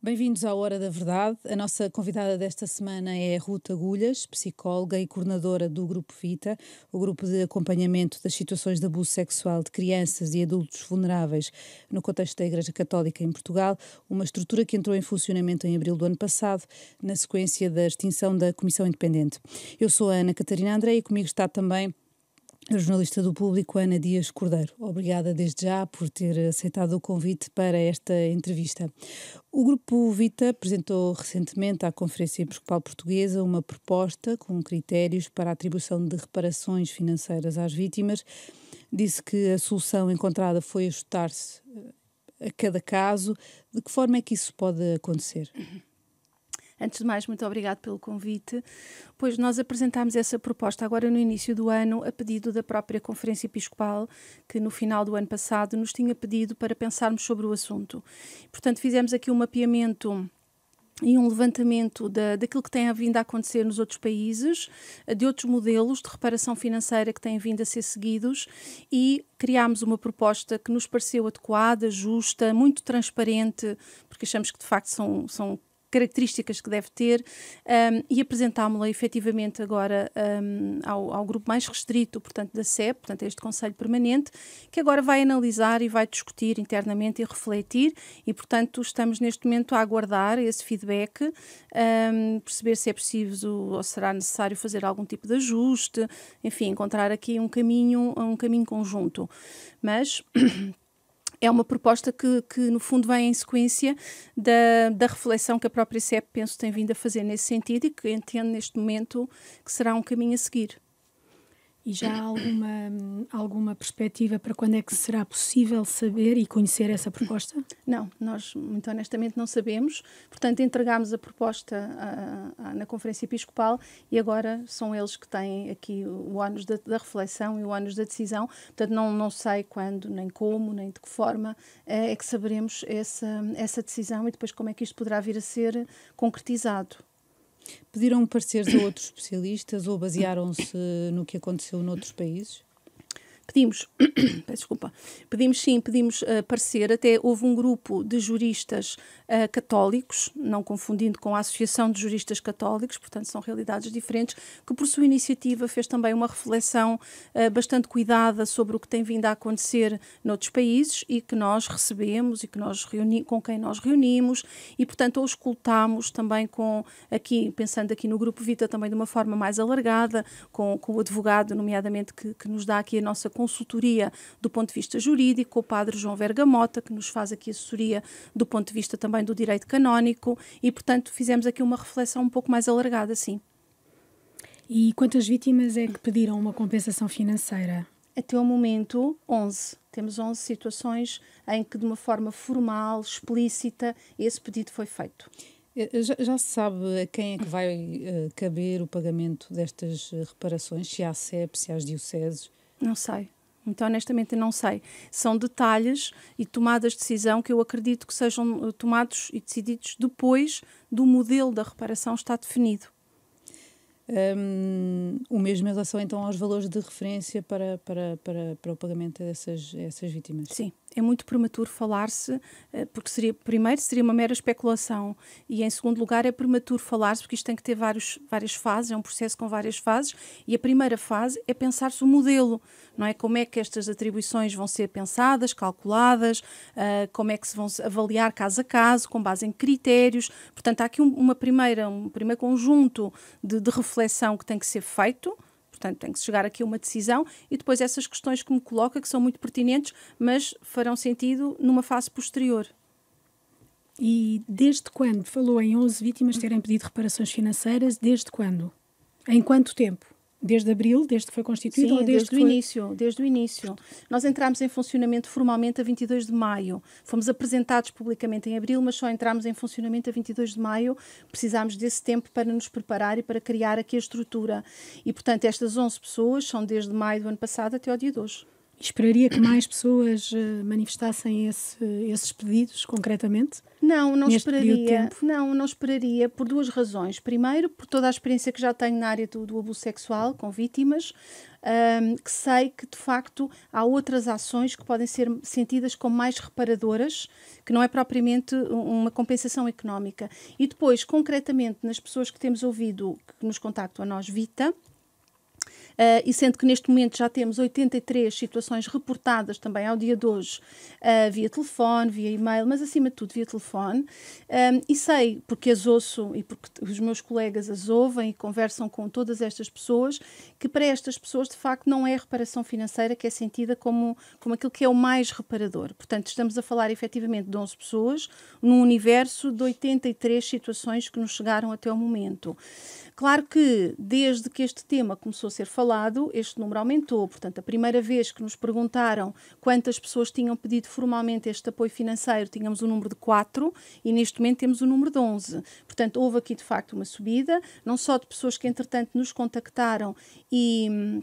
Bem-vindos à Hora da Verdade. A nossa convidada desta semana é Ruta Agulhas, psicóloga e coordenadora do Grupo Vita, o grupo de acompanhamento das situações de abuso sexual de crianças e adultos vulneráveis no contexto da Igreja Católica em Portugal, uma estrutura que entrou em funcionamento em abril do ano passado, na sequência da extinção da Comissão Independente. Eu sou a Ana Catarina André e comigo está também a jornalista do público Ana Dias Cordeiro. Obrigada desde já por ter aceitado o convite para esta entrevista. O Grupo Vita apresentou recentemente à Conferência Episcopal Portuguesa uma proposta com critérios para a atribuição de reparações financeiras às vítimas. Disse que a solução encontrada foi ajustar-se eh, a cada caso. De que forma é que isso pode acontecer? Uhum. Antes de mais, muito obrigado pelo convite. Pois nós apresentámos essa proposta agora no início do ano, a pedido da própria Conferência Episcopal, que no final do ano passado nos tinha pedido para pensarmos sobre o assunto. Portanto, fizemos aqui um mapeamento e um levantamento da, daquilo que tem vindo a acontecer nos outros países, de outros modelos de reparação financeira que têm vindo a ser seguidos e criámos uma proposta que nos pareceu adequada, justa, muito transparente, porque achamos que de facto são, são características que deve ter um, e apresentámo-la efetivamente agora um, ao, ao, grupo mais restrito, portanto, da CEP, portanto, este Conselho Permanente, que agora vai analisar e vai discutir internamente e refletir e, portanto, estamos neste momento a aguardar esse feedback, um, perceber se é preciso ou será necessário fazer algum tipo de ajuste, enfim, encontrar aqui um caminho, um caminho conjunto. Mas... é uma proposta que, que, no fundo, vem em sequência da, da reflexão que a própria CEP, penso, tem vindo a fazer nesse sentido e que entende neste momento que será um caminho a seguir. E já há alguma, alguma perspectiva para quando é que será possível saber e conhecer essa proposta? Não, nós muito honestamente não sabemos. Portanto, entregámos a proposta a, ah, a, ah, na Conferência Episcopal e agora são eles que têm aqui o ânus da, da, reflexão e o ânus da decisão. Portanto, não, não sei quando, nem como, nem de que forma é, é que saberemos essa, essa decisão e depois como é que isto poderá vir a ser concretizado. Pediram pareceres a outros especialistas ou basearam-se no que aconteceu noutros países? Pedimos, peço desculpa, pedimos sim, pedimos uh, parecer, até houve um grupo de juristas uh, católicos, não confundindo com a Associação de Juristas Católicos, portanto são realidades diferentes, que por sua iniciativa fez também uma reflexão uh, bastante cuidada sobre o que tem vindo a acontecer noutros países e que nós recebemos e que nós reuni com quem nós reunimos e, portanto, os escutámos também com, aqui, pensando aqui no Grupo Vita, também de uma forma mais alargada, com, com o advogado, nomeadamente, que, que nos dá aqui a nossa consultoria do ponto de vista jurídico, o padre João Vergamota, que nos faz aqui assessoria do ponto de vista também do direito canónico, e portanto fizemos aqui uma reflexão um pouco mais alargada, sim. E quantas vítimas é que pediram uma compensação financeira? Até o momento, 11. Temos 11 situações em que, de uma forma formal, explícita, esse pedido foi feito. Eh, eh, já, já se sabe a quem é que vai uh, caber o pagamento destas reparações, se há CEP, se as dioceses, não sei. Então, honestamente, não sei. São detalhes e tomadas de decisão que eu acredito que sejam eh, tomados e decididos depois do modelo da reparação estar definido. Um, o mesmo em relação então aos valores de referência para, para, para, para o pagamento dessas, dessas vítimas? Sim é muito prematuro falar-se, eh, porque seria, primeiro, seria uma mera especulação, e em segundo lugar, é prematuro falar-se, porque isto tem que ter vários, várias fases, é um processo com várias fases, e a primeira fase é pensar-se o modelo, não é? Como é que estas atribuições vão ser pensadas, calculadas, uh, como é que se vão avaliar caso a caso, com base em critérios. Portanto, há aqui um, uma primeira, um primeiro conjunto de, de reflexão que tem que ser feito Portanto, tem que chegar aqui a uma decisão e depois essas questões que me coloca, que são muito pertinentes, mas farão sentido numa fase posterior. E desde quando falou em 11 vítimas terem pedido reparações financeiras? Desde quando? Em quanto tempo? Desde abril, desde que foi constituído, Sim, desde, desde o foi... início, desde o início. Nós entramos em funcionamento formalmente a 22 de maio. Fomos apresentados publicamente em abril, mas só entramos em funcionamento a 22 de maio. Precisámos desse tempo para nos preparar e para criar aqui a estrutura. E, portanto, estas 11 pessoas são desde maio do ano passado até ao dia de hoje. Esperaria que mais pessoas eh, manifestassem esse, esses pedidos, concretamente? Não, não esperaria. Não, não esperaria por duas razões. Primeiro, por toda a experiência que já tenho na área do, do abuso sexual com vítimas, um, que sei que de facto há outras ações que podem ser sentidas como mais reparadoras, que não é propriamente uma compensação económica. E depois, concretamente, nas pessoas que temos ouvido que nos contactam a nós, Vita, Uh, e sendo que neste momento já temos 83 situações reportadas também ao dia de hoje uh, via telefone, via e-mail, mas acima de tudo via telefone. Um, ah, e sei, porque as ouço e porque os meus colegas as ouvem e conversam com todas estas pessoas, que para estas pessoas de facto não é a reparação financeira que é sentida como, como aquilo que é o mais reparador. Portanto, estamos a falar efetivamente de 11 pessoas num universo de 83 situações que nos chegaram até o momento. Claro que desde que este tema começou a ser falado, este número aumentou. Portanto, a primeira vez que nos perguntaram quantas pessoas tinham pedido formalmente este apoio financeiro, tínhamos o um número de 4 e neste momento temos o um número de 11. Portanto, houve aqui de facto uma subida, não só de pessoas que entretanto nos contactaram e hum,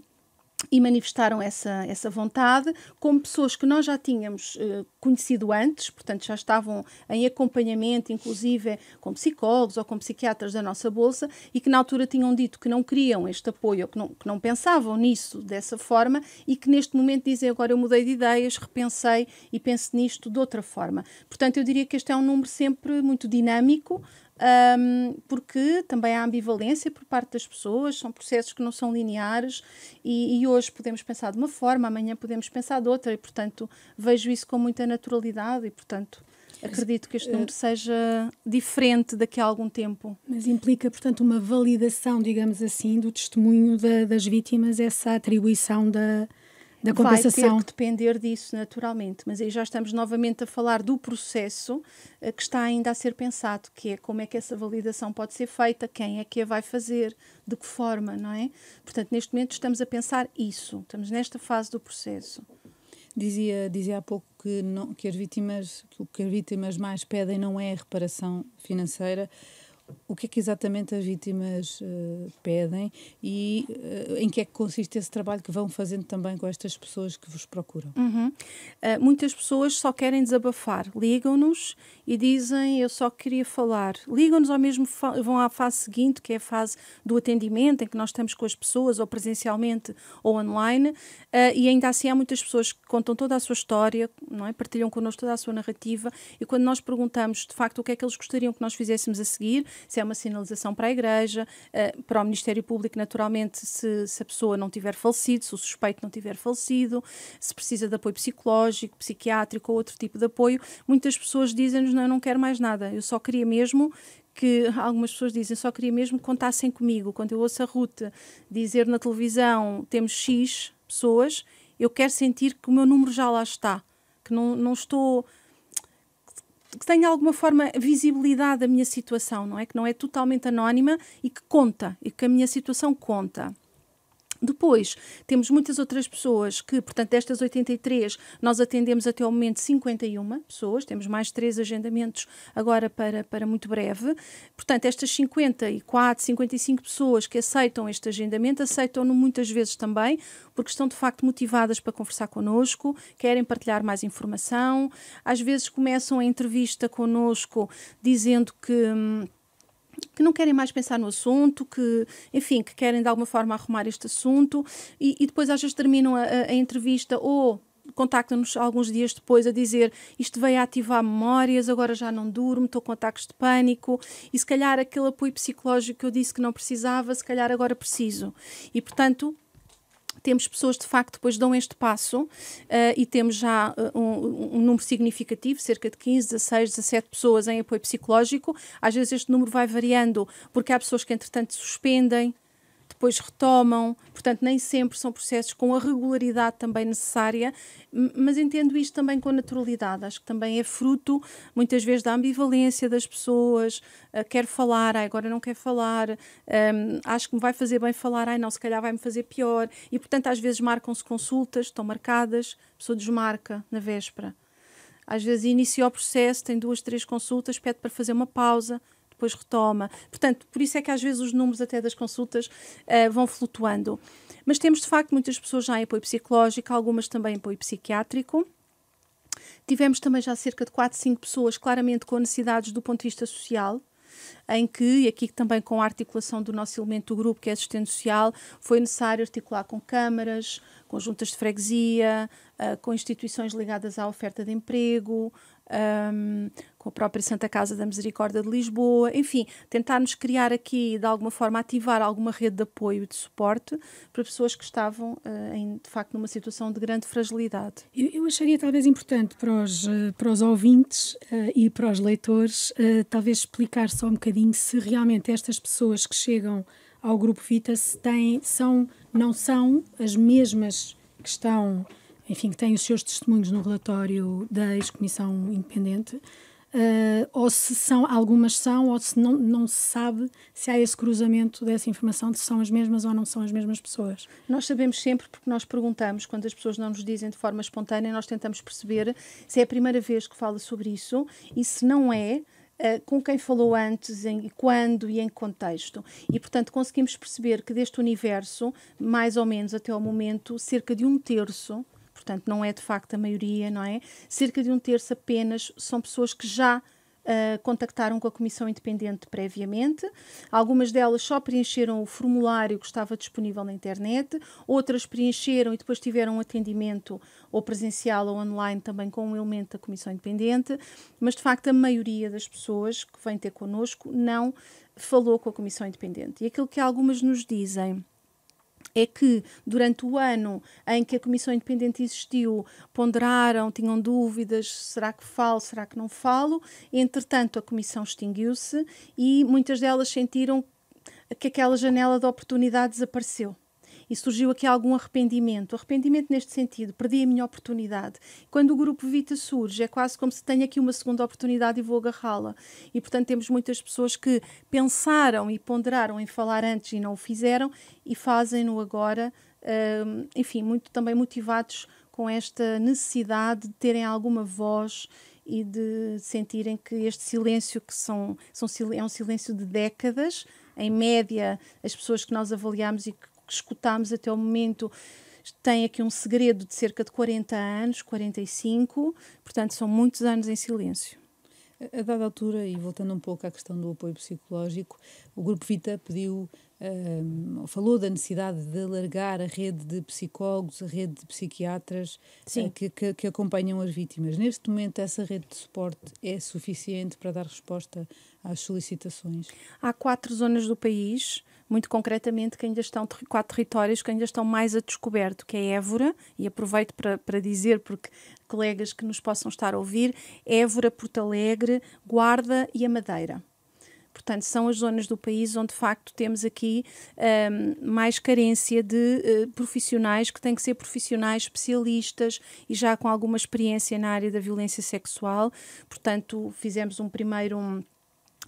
e manifestaram essa, essa vontade, como pessoas que nós já tínhamos eh, conhecido antes, portanto já estavam em acompanhamento, inclusive com psicólogos ou com psiquiatras da nossa Bolsa, e que na altura tinham dito que não queriam este apoio, que não, que não pensavam nisso dessa forma, e que neste momento dizem agora eu mudei de ideias, repensei e penso nisto de outra forma. Portanto, eu diria que este é um número sempre muito dinâmico, um, porque também há ambivalência por parte das pessoas, são processos que não são lineares e, e, hoje podemos pensar de uma forma, amanhã podemos pensar de outra e, portanto, vejo isso com muita naturalidade e, portanto, acredito que este número eh, seja diferente daqui a algum tempo. Mas implica, portanto, uma validação, digamos assim, do testemunho da, das vítimas, essa atribuição da da compensação. Vai ter que depender disso, naturalmente. Mas aí já estamos novamente a falar do processo eh, que está ainda a ser pensado, que é como é que essa validação pode ser feita, quem é que a vai fazer, de que forma, não é? Portanto, neste momento estamos a pensar isso, estamos nesta fase do processo. Dizia, dizia há pouco que, não, que, as vítimas, que o que as vítimas mais pedem não é a reparação financeira, o que é que exatamente as vítimas uh, pedem e uh, em que é que consiste esse trabalho que vão fazendo também com estas pessoas que vos procuram? Uhum. Uh, muitas pessoas só querem desabafar, ligam-nos e dizem eu só queria falar. Ligam-nos ou mesmo vão à fase seguinte, que é a fase do atendimento, em que nós estamos com as pessoas ou presencialmente ou online, e ainda assim há muitas pessoas que contam toda a sua história, não é? partilham connosco toda a sua narrativa, e quando nós perguntamos de facto o que é que eles gostariam que nós fizéssemos a seguir, se é uma sinalização para a Igreja, eh, para o Ministério Público, naturalmente, se, se a pessoa não tiver falecido, se o suspeito não tiver falecido, se precisa de apoio psicológico, psiquiátrico ou outro tipo de apoio. Muitas pessoas dizem-nos: não, eu não quero mais nada, eu só queria mesmo que algumas pessoas dizem, só queria mesmo que contassem comigo. Quando eu ouço a Ruth dizer na televisão temos X pessoas, eu quero sentir que o meu número já lá está, que não, não estou que tenha alguma forma visibilidade da minha situação, não é? Que não é totalmente anónima e que conta, e que a minha situação conta. Depois, temos muitas outras pessoas que, portanto, destas 83, nós atendemos até ao momento 51 pessoas, temos mais três agendamentos agora para, para muito breve. Portanto, estas 54, 55 pessoas que aceitam este agendamento, aceitam-no muitas vezes também, porque estão de facto motivadas para conversar connosco, querem partilhar mais informação, às vezes começam a entrevista connosco dizendo que. Hum, que não querem mais pensar no assunto, que, enfim, que querem de alguma forma arrumar este assunto e, e depois às vezes terminam a, a entrevista ou contactam-nos alguns dias depois a dizer isto veio a ativar memórias, agora já não durmo, estou com ataques de pânico e se calhar aquele apoio psicológico que eu disse que não precisava, se calhar agora preciso. E portanto, temos pessoas de facto depois dão este passo uh, e temos já uh, um, um, número significativo, cerca de 15, 16, 17 pessoas em apoio psicológico. Às vezes este número vai variando, porque há pessoas que entretanto suspendem depois retomam, portanto, nem sempre são processos com a regularidade também necessária, mas entendo isto também com a naturalidade. Acho que também é fruto, muitas vezes, da ambivalência das pessoas. Uh, quero falar, ai, agora não quero falar, um, acho que me vai fazer bem falar, ai, não, se calhar vai-me fazer pior. E, portanto, às vezes marcam-se consultas, estão marcadas, a pessoa desmarca na véspera. Às vezes inicia o processo, tem duas, três consultas, pede para fazer uma pausa, depois retoma. Portanto, por isso é que às vezes os números até das consultas uh, vão flutuando. Mas temos de facto muitas pessoas já em apoio psicológico, algumas também em apoio psiquiátrico. Tivemos também já cerca de 4, 5 pessoas claramente com necessidades do ponto de vista social, em que, e aqui também com a articulação do nosso elemento do grupo, que é assistente social, foi necessário articular com câmaras, com juntas de freguesia, eh, com instituições ligadas à oferta de emprego, um, com a própria Santa Casa da Misericórdia de Lisboa, enfim, tentarmos criar aqui, de alguma forma, ativar alguma rede de apoio e de suporte para pessoas que estavam, uh, em, de facto, numa situação de grande fragilidade. Eu, eu acharia talvez importante para os, ah, para os ouvintes uh, e para os leitores, uh, talvez explicar só um bocadinho se realmente estas pessoas que chegam ao Grupo Vita se têm, são, não são as mesmas que estão enfim, que têm os seus testemunhos no relatório da ex-comissão independente, uh, ou se são, algumas são, ou se não, não se sabe se há esse cruzamento dessa informação, se são as mesmas ou não são as mesmas pessoas. Nós sabemos sempre, porque nós perguntamos, quando as pessoas não nos dizem de forma espontânea, nós tentamos perceber se é a primeira vez que fala sobre isso e se não é. Uh, com quem falou antes, em quando e em contexto. E, portanto, conseguimos perceber que deste universo, mais ou menos até ao momento, cerca de um terço portanto não é de facto a maioria, não é? Cerca de um terço apenas são pessoas que já Uh, contactaram com a Comissão Independente previamente. Algumas delas só preencheram o formulário que estava disponível na internet, outras preencheram e depois tiveram um atendimento ou presencial ou online também com um elemento da Comissão Independente, mas de facto a maioria das pessoas que vêm ter connosco não falou com a Comissão Independente. E aquilo que algumas nos dizem é que durante o ano em que a Comissão Independente existiu, ponderaram, tinham dúvidas, será que falo, será que não falo? Entretanto, a Comissão extinguiu-se e muitas delas sentiram que aquela janela de oportunidade desapareceu e surgiu aqui algum arrependimento. Arrependimento neste sentido, perdi a minha oportunidade. Quando o grupo Vita surge, é quase como se tenho aqui uma segunda oportunidade e vou agarrá-la. E portanto temos muitas pessoas que pensaram e ponderaram em falar antes e não o fizeram e fazem-no agora, hum, enfim, muito também motivados com esta necessidade de terem alguma voz e de sentirem que este silêncio que são, são é um silêncio de décadas em média as pessoas que nós avaliamos e que que escutámos até o momento tem aqui um segredo de cerca de 40 anos, 45, portanto são muitos anos em silêncio. A dada altura, e voltando um pouco à questão do apoio psicológico, o Grupo Vita pediu, hum, falou da necessidade de alargar a rede de psicólogos, a rede de psiquiatras uh, que, que, que, acompanham as vítimas. Neste momento, essa rede de suporte é suficiente para dar resposta às solicitações? Há quatro zonas do país muito concretamente que ainda estão quatro territórios que ainda estão mais a descoberto, que é Évora, e aproveito para, para dizer, porque colegas que nos possam estar a ouvir, Évora, Porto Alegre, Guarda e a Madeira. Portanto, são as zonas do país onde, de facto, temos aqui um, mais carência de uh, profissionais que têm que ser profissionais especialistas e já com alguma experiência na área da violência sexual. Portanto, fizemos um primeiro. Um,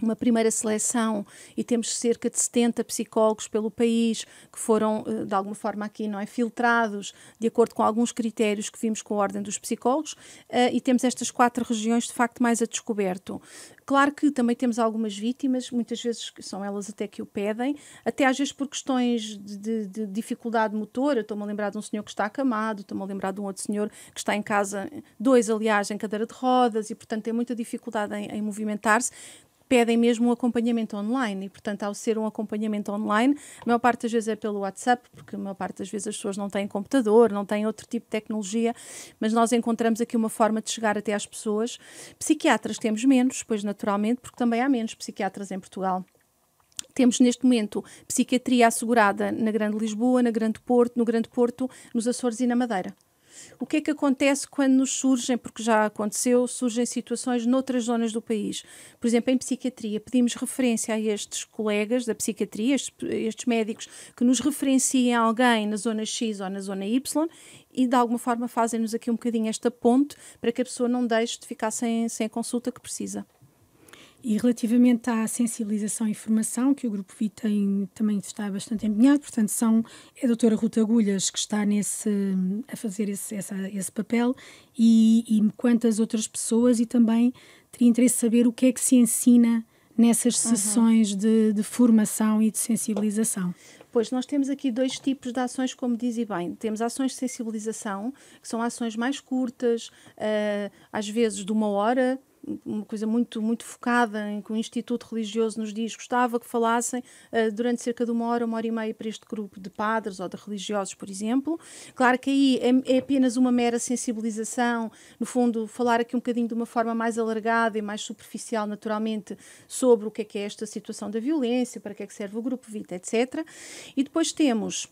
uma primeira seleção e temos cerca de 70 psicólogos pelo país que foram, eh, de alguma forma aqui, não é, filtrados de acordo com alguns critérios que vimos com a Ordem dos Psicólogos eh, e temos estas quatro regiões, de facto, mais a descoberto. Claro que também temos algumas vítimas, muitas vezes são elas até que o pedem, até às vezes por questões de, de, de dificuldade motora. Estou-me a lembrar de um senhor que está acamado, estou-me a lembrar de um outro senhor que está em casa, dois, aliás, em cadeira de rodas e, portanto, tem muita dificuldade em, em movimentar-se pedem mesmo um acompanhamento online e, portanto, ao ser um acompanhamento online, a maior parte das vezes é pelo WhatsApp, porque a maior parte das vezes as pessoas não têm computador, não têm outro tipo de tecnologia, mas nós encontramos aqui uma forma de chegar até às pessoas. Psiquiatras temos menos, pois naturalmente, porque também há menos psiquiatras em Portugal temos neste momento psiquiatria assegurada na Grande Lisboa, na Grande Porto, no Grande Porto, nos Açores e na Madeira. O que é que acontece quando nos surgem, porque já aconteceu, surgem situações noutras zonas do país? Por exemplo, em psiquiatria, pedimos referência a estes colegas da psiquiatria, estes, estes médicos, que nos referenciem alguém na zona X ou na zona Y e de alguma forma fazem-nos aqui um bocadinho esta ponte para que a pessoa não deixe de ficar sem, sem a consulta que precisa. E relativamente à sensibilização e formação, que o Grupo VI tem, também está bastante empenhado, portanto, são, é a doutora Ruta Agulhas que está nesse, a fazer esse, essa, esse papel e, e quantas outras pessoas, e também teria interesse saber o que é que se ensina nessas sessões de, de, formação e de sensibilização? Pois, nós temos aqui dois tipos de ações, como dizem bem. Temos ações de sensibilização, que são ações mais curtas, uh, às vezes de uma hora, uma coisa muito, muito focada em que o Instituto Religioso nos diz gostava que falassem uh, durante cerca de uma hora, uma hora e meia para este grupo de padres ou de religiosos, por exemplo. Claro que aí é, é apenas uma mera sensibilização, no fundo, falar aqui um bocadinho de uma forma mais alargada e mais superficial, naturalmente, sobre o que é que é esta situação da violência, para que é que serve o grupo Vita, etc. E depois temos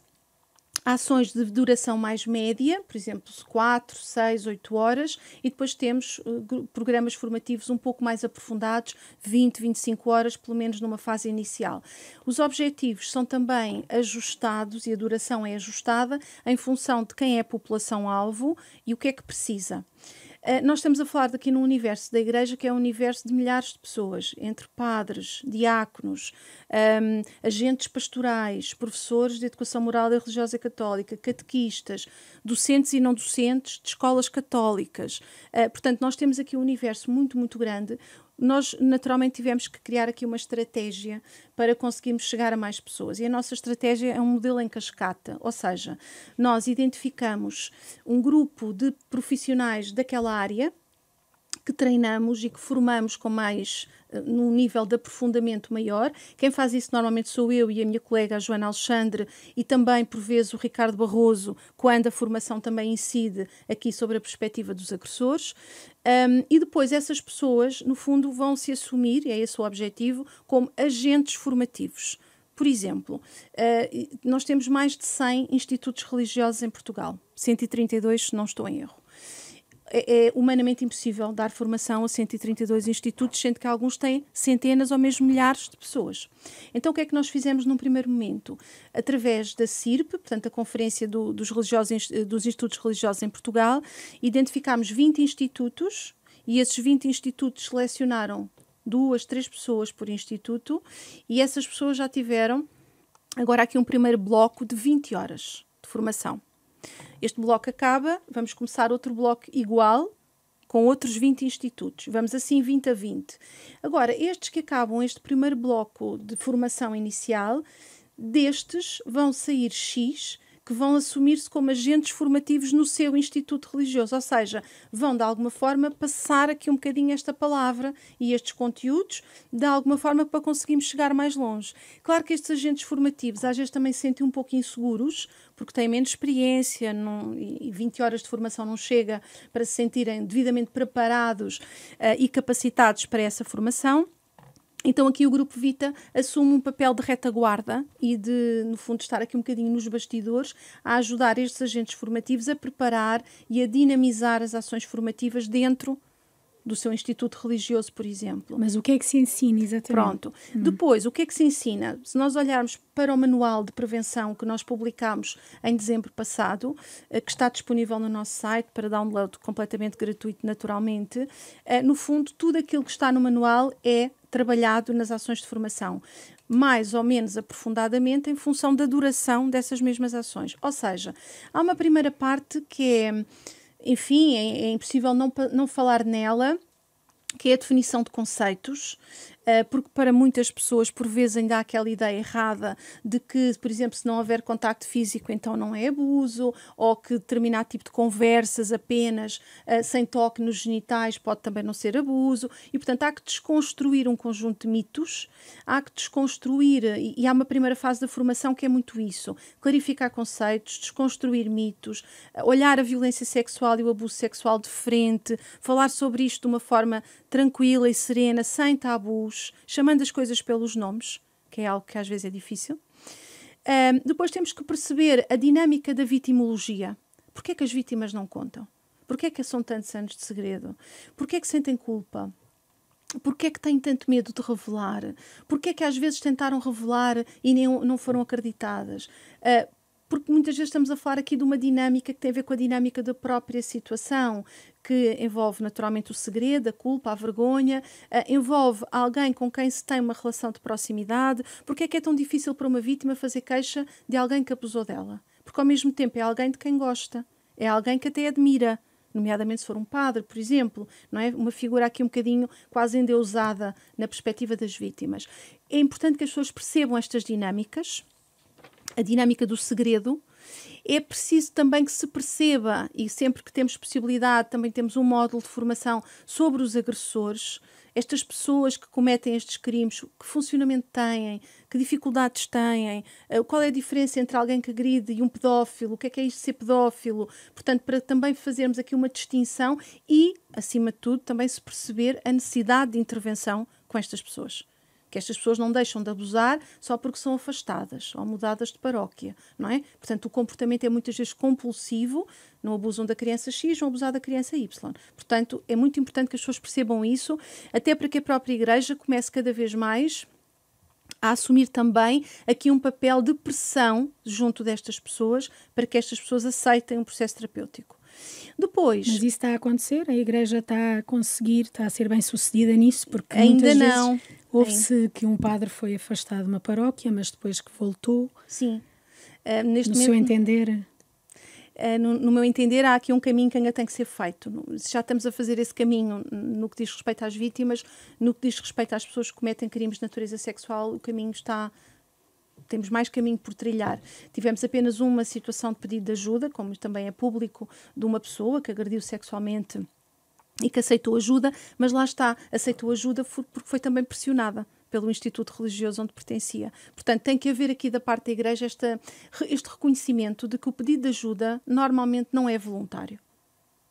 ações de duração mais média, por exemplo, 4, 6, 8 horas, e depois temos uh, programas formativos um pouco mais aprofundados, 20, 25 horas, pelo menos numa fase inicial. Os objetivos são também ajustados e a duração é ajustada em função de quem é a população-alvo e o que é que precisa. Eh, nós estamos a falar daqui num universo da Igreja que é um universo de milhares de pessoas, entre padres, diáconos, um, ehm, agentes pastorais, professores de educação moral e religiosa católica, catequistas, docentes e não docentes de escolas católicas. Uh, portanto, nós temos aqui um universo muito, muito grande nós naturalmente tivemos que criar aqui uma estratégia para conseguirmos chegar a mais pessoas. E a nossa estratégia é um modelo em cascata, ou seja, nós identificamos um grupo de profissionais daquela área que treinamos e que formamos com mais eh, num nível de aprofundamento maior. Quem faz isso normalmente sou eu e a minha colega a Joana Alexandre e também, por vezes, o Ricardo Barroso, quando a formação também incide aqui sobre a perspectiva dos agressores. Um, e depois essas pessoas, no fundo, vão se assumir, e é esse o objetivo, como agentes formativos. Por exemplo, uh, nós temos mais de 100 institutos religiosos em Portugal, 132 se não estou em erro é, é, humanamente impossível dar formação a 132 institutos, sendo que alguns têm centenas ou mesmo milhares de pessoas. Então, o que é que nós fizemos num primeiro momento? Através da CIRP, portanto, a Conferência do, dos, religiosos, eh, dos Institutos Religiosos em Portugal, identificámos 20 institutos e esses 20 institutos selecionaram duas, três pessoas por instituto e essas pessoas já tiveram agora aqui um primeiro bloco de 20 horas de formação. Este bloco acaba, vamos começar outro bloco igual, com outros 20 institutos. Vamos assim 20 a 20. Agora, estes que acabam este primeiro bloco de formação inicial, destes vão sair X que vão assumir-se como agentes formativos no seu instituto religioso, ou seja, vão de alguma forma passar aqui um bocadinho esta palavra e estes conteúdos, de alguma forma para conseguirmos chegar mais longe. Claro que estes agentes formativos às vezes também se sentem um pouco inseguros, porque têm menos experiência não, e 20 horas de formação não chega para se sentirem devidamente preparados uh, e capacitados para essa formação. Então aqui o Grupo Vita assume um papel de retaguarda e de, no fundo, estar aqui um bocadinho nos bastidores a ajudar estes agentes formativos a preparar e a dinamizar as ações formativas dentro do seu instituto religioso, por exemplo. Mas o que é que se ensina exatamente? Pronto. Hum. Depois, o que é que se ensina? Se nós olharmos para o manual de prevenção que nós publicámos em dezembro passado, eh, que está disponível no nosso site para download completamente gratuito, naturalmente, eh, no fundo, tudo aquilo que está no manual é trabalhado nas ações de formação, mais ou menos aprofundadamente em função da duração dessas mesmas ações. Ou seja, há uma primeira parte que é enfim, é, é impossível não, não falar nela, que é a definição de conceitos, eh, porque para muitas pessoas, por vezes, ainda há aquela ideia errada de que, por exemplo, se não houver contacto físico, então não é abuso, ou que determinado tipo de conversas apenas eh, sem toque nos genitais pode também não ser abuso. E, portanto, há que desconstruir um conjunto de mitos, há que desconstruir, eh, e há uma primeira fase da formação que é muito isso: clarificar conceitos, desconstruir mitos, olhar a violência sexual e o abuso sexual de frente, falar sobre isto de uma forma tranquila e serena, sem tabus chamando as coisas pelos nomes, que é algo que às vezes é difícil. depois temos que perceber a dinâmica da vitimologia. Porquê é que as vítimas não contam? Porquê é que são tantos anos de segredo? Porquê é que sentem culpa? Porquê é que têm tanto medo de revelar? Porquê é que às vezes tentaram revelar e nem, não foram acreditadas? Uh, porque muitas vezes estamos a falar aqui de uma dinâmica que tem a ver com a dinâmica da própria situação, que envolve naturalmente o segredo, a culpa, a vergonha, uh, envolve alguém com quem se tem uma relação de proximidade. Porque é que é tão difícil para uma vítima fazer queixa de alguém que abusou dela? Porque ao mesmo tempo é alguém de quem gosta, é alguém que até admira nomeadamente se for um padre, por exemplo, não é uma figura aqui um bocadinho quase endeusada na perspectiva das vítimas. É importante que as pessoas percebam estas dinâmicas, a dinâmica do segredo, é preciso também que se perceba, e sempre que temos possibilidade, também temos um módulo de formação sobre os agressores, estas pessoas que cometem estes crimes, que funcionamento têm, que dificuldades têm, eh, qual é a diferença entre alguém que agride e um pedófilo, o que é que é isto de ser pedófilo. Portanto, para também fazermos aqui uma distinção e, acima de tudo, também se perceber a necessidade de intervenção com estas pessoas que estas pessoas não deixam de abusar só porque são afastadas ou mudadas de paróquia, não é? Portanto, o comportamento é muitas vezes compulsivo, não abusam da criança X, vão abusar da criança Y. Portanto, é muito importante que as pessoas percebam isso, até para que a própria Igreja comece cada vez mais a assumir também aqui um papel de pressão junto destas pessoas para que estas pessoas aceitem um processo terapêutico. Depois. Mas isso está a acontecer? A Igreja está a conseguir, está a ser bem sucedida nisso? Porque ainda não. Houve-se que um padre foi afastado de uma paróquia, mas depois que voltou. Sim. Uh, neste no momento, seu entender. Uh, no, no, meu entender, há aqui um caminho que ainda tem que ser feito. Já estamos a fazer esse caminho no que diz respeito às vítimas, no que diz respeito às pessoas que cometem crimes de natureza sexual, o caminho está temos mais caminho por trilhar. Tivemos apenas uma situação de pedido de ajuda, como também é público, de uma pessoa que agrediu sexualmente e que aceitou ajuda, mas lá está, aceitou ajuda porque foi também pressionada pelo instituto religioso onde pertencia. Portanto, tem que haver aqui da parte da Igreja esta, este reconhecimento de que o pedido de ajuda normalmente não é voluntário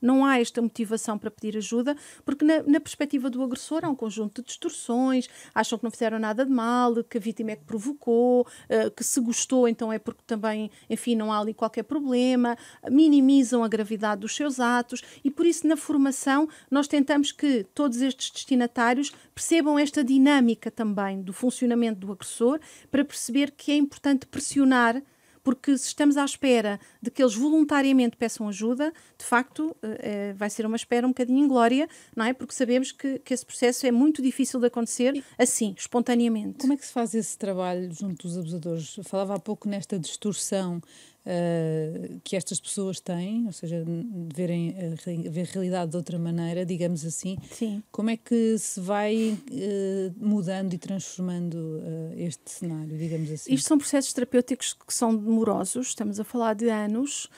não há esta motivação para pedir ajuda, porque na, na perspectiva do agressor há um conjunto de distorções, acham que não fizeram nada de mal, que a vítima é que provocou, eh, que se gostou, então é porque também, enfim, não há ali qualquer problema, minimizam a gravidade dos seus atos e por isso na formação nós tentamos que todos estes destinatários percebam esta dinâmica também do funcionamento do agressor para perceber que é importante pressionar porque se estamos à espera de que eles voluntariamente peçam ajuda, de facto eh, eh, vai ser uma espera um bocadinho inglória, não é? Porque sabemos que, que esse processo é muito difícil de acontecer assim, espontaneamente. Como é que se faz esse trabalho junto dos abusadores? Eu falava há pouco nesta distorção uh, que estas pessoas têm, ou seja, verem a, eh, ver a realidade de outra maneira, digamos assim. Sim. Como é que se vai uh, mudando e transformando uh, este cenário, digamos assim? Isto são processos terapêuticos que são demorosos, estamos a falar de anos.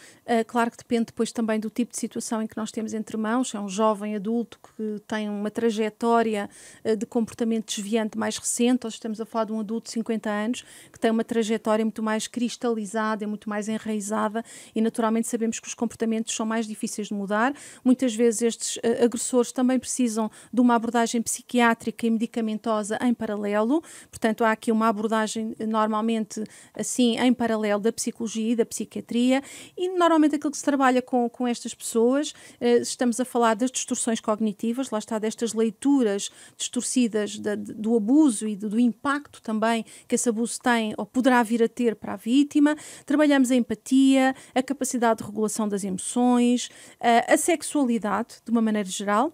claro que depende depois também do tipo de situação em que nós temos entre mãos. É um jovem adulto que tem uma trajetória de comportamento desviante mais recente, ou estamos a falar de um adulto de 50 anos que tem uma trajetória muito mais cristalizada, é muito mais enraizada e naturalmente sabemos que os comportamentos são mais difíceis de mudar. Muitas vezes estes uh, agressores também precisam de uma abordagem psiquiátrica e medicamentosa em paralelo, portanto há aqui uma abordagem eh, normalmente assim em paralelo da psicologia e da psiquiatria e normalmente aquilo que se trabalha com, com estas pessoas, uh, estamos a falar das distorções cognitivas, lá está destas leituras distorcidas da, do abuso e do, do impacto também que esse abuso tem ou poderá vir a ter para a vítima. Trabalhamos a empatia, a capacidade de regulação das emoções, a sexualidade, de uma maneira geral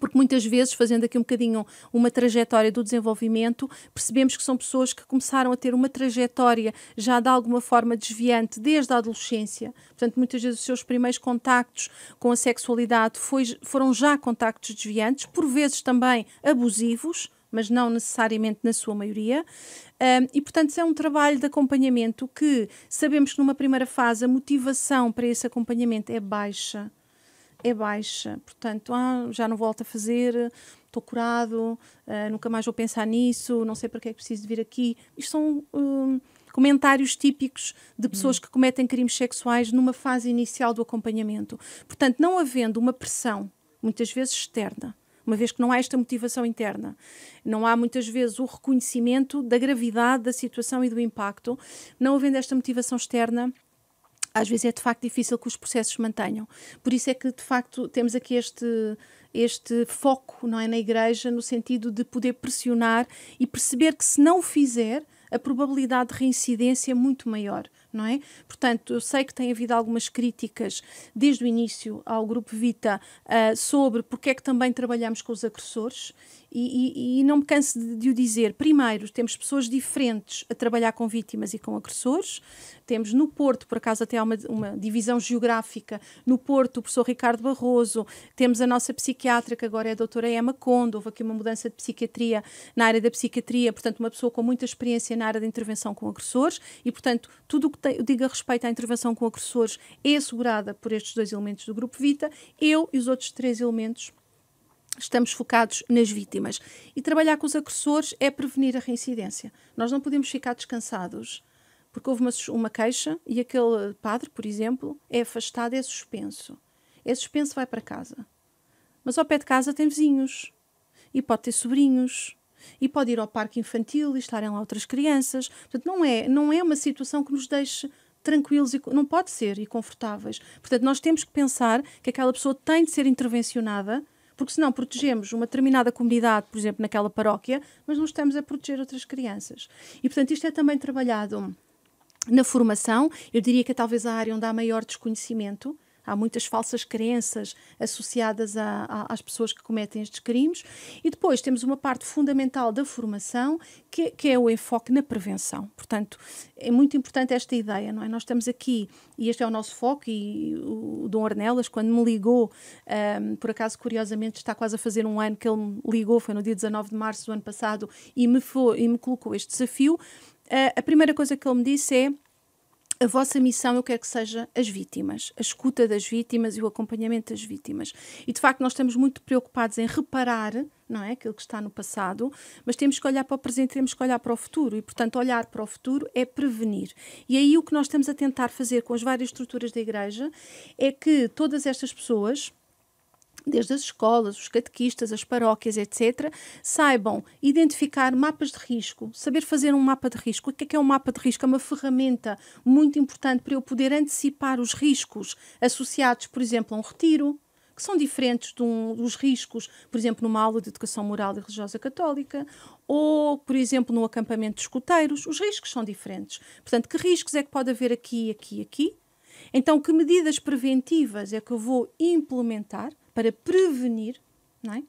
porque muitas vezes, fazendo aqui um bocadinho uma trajetória do desenvolvimento, percebemos que são pessoas que começaram a ter uma trajetória já de alguma forma desviante desde a adolescência. Portanto, muitas vezes os seus primeiros contactos com a sexualidade foi, foram já contactos desviantes, por vezes também abusivos mas não necessariamente na sua maioria. Um, e, portanto, é um trabalho de acompanhamento que sabemos que numa primeira fase a motivação para esse acompanhamento é baixa. É baixa. Portanto, ah, já não volto a fazer, estou curado, uh, nunca mais vou pensar nisso, não sei para que é que preciso de vir aqui. Isto são. Um, comentários típicos de pessoas que cometem crimes sexuais numa fase inicial do acompanhamento. Portanto, não havendo uma pressão, muitas vezes externa, uma vez que não há esta motivação interna. Não há muitas vezes o reconhecimento da gravidade da situação e do impacto. Não havendo esta motivação externa, às vezes é de facto difícil que os processos se mantenham. Por isso é que de facto temos aqui este este foco não é na igreja no sentido de poder pressionar e perceber que se não o fizer a probabilidade de reincidência é muito maior não é? Portanto, eu sei que tem havido algumas críticas desde o início ao Grupo Vita uh, sobre porque é que também trabalhamos com os agressores e, e, e não me canso de, de, o dizer. Primeiro, temos pessoas diferentes a trabalhar com vítimas e com agressores, temos no Porto, por acaso até há uma, uma divisão geográfica, no Porto o professor Ricardo Barroso, temos a nossa psiquiatra, que agora é a doutora Emma Conde, houve aqui uma mudança de psiquiatria na área da psiquiatria, portanto uma pessoa com muita experiência na área da intervenção com agressores e, portanto, tudo o que tem, diga respeito à intervenção com agressores é assegurada por estes dois elementos do Grupo Vita, eu e os outros três elementos estamos focados nas vítimas. E trabalhar com os agressores é prevenir a reincidência. Nós não podemos ficar descansados porque houve uma, uma queixa e aquele padre, por exemplo, é afastado, é suspenso. É suspenso, vai para casa. Mas ao pé de casa tem vizinhos. E pode ter sobrinhos. E pode ir ao parque infantil e estarem lá outras crianças. Portanto, não é, não é uma situação que nos deixe tranquilos e não pode ser e confortáveis. Portanto, nós temos que pensar que aquela pessoa tem de ser intervencionada, porque senão protegemos uma determinada comunidade, por exemplo, naquela paróquia, mas não estamos a proteger outras crianças. E portanto, isto é também trabalhado na formação, eu diria que é talvez a área onde há maior desconhecimento. Há muitas falsas crenças associadas a, a, às pessoas que cometem estes crimes. E depois temos uma parte fundamental da formação, que, que, é o enfoque na prevenção. Portanto, é muito importante esta ideia, não é? Nós estamos aqui, e este é o nosso foco, e o Dom Ornelas, quando me ligou, um, por acaso, curiosamente, está quase a fazer um ano que ele me ligou, foi no dia 19 de março do ano passado, e me, foi, e me colocou este desafio Uh, a primeira coisa que ele me disse é a vossa missão eu quero que seja as vítimas, a escuta das vítimas e o acompanhamento das vítimas. E de facto nós estamos muito preocupados em reparar, não é, aquilo que está no passado, mas temos que olhar para o presente, temos que olhar para o futuro e portanto olhar para o futuro é prevenir. E aí o que nós estamos a tentar fazer com as várias estruturas da igreja é que todas estas pessoas desde as escolas, os catequistas, as paróquias, etc., saibam identificar mapas de risco, saber fazer um mapa de risco. O que é, que é um mapa de risco? É uma ferramenta muito importante para eu poder antecipar os riscos associados, por exemplo, a um retiro, que são diferentes um, dos riscos, por exemplo, numa aula de educação moral e religiosa católica, ou, por exemplo, num acampamento de escuteiros, os riscos são diferentes. Portanto, que riscos é que pode haver aqui, aqui, aqui? Então, que medidas preventivas é que eu vou implementar para prevenir? É?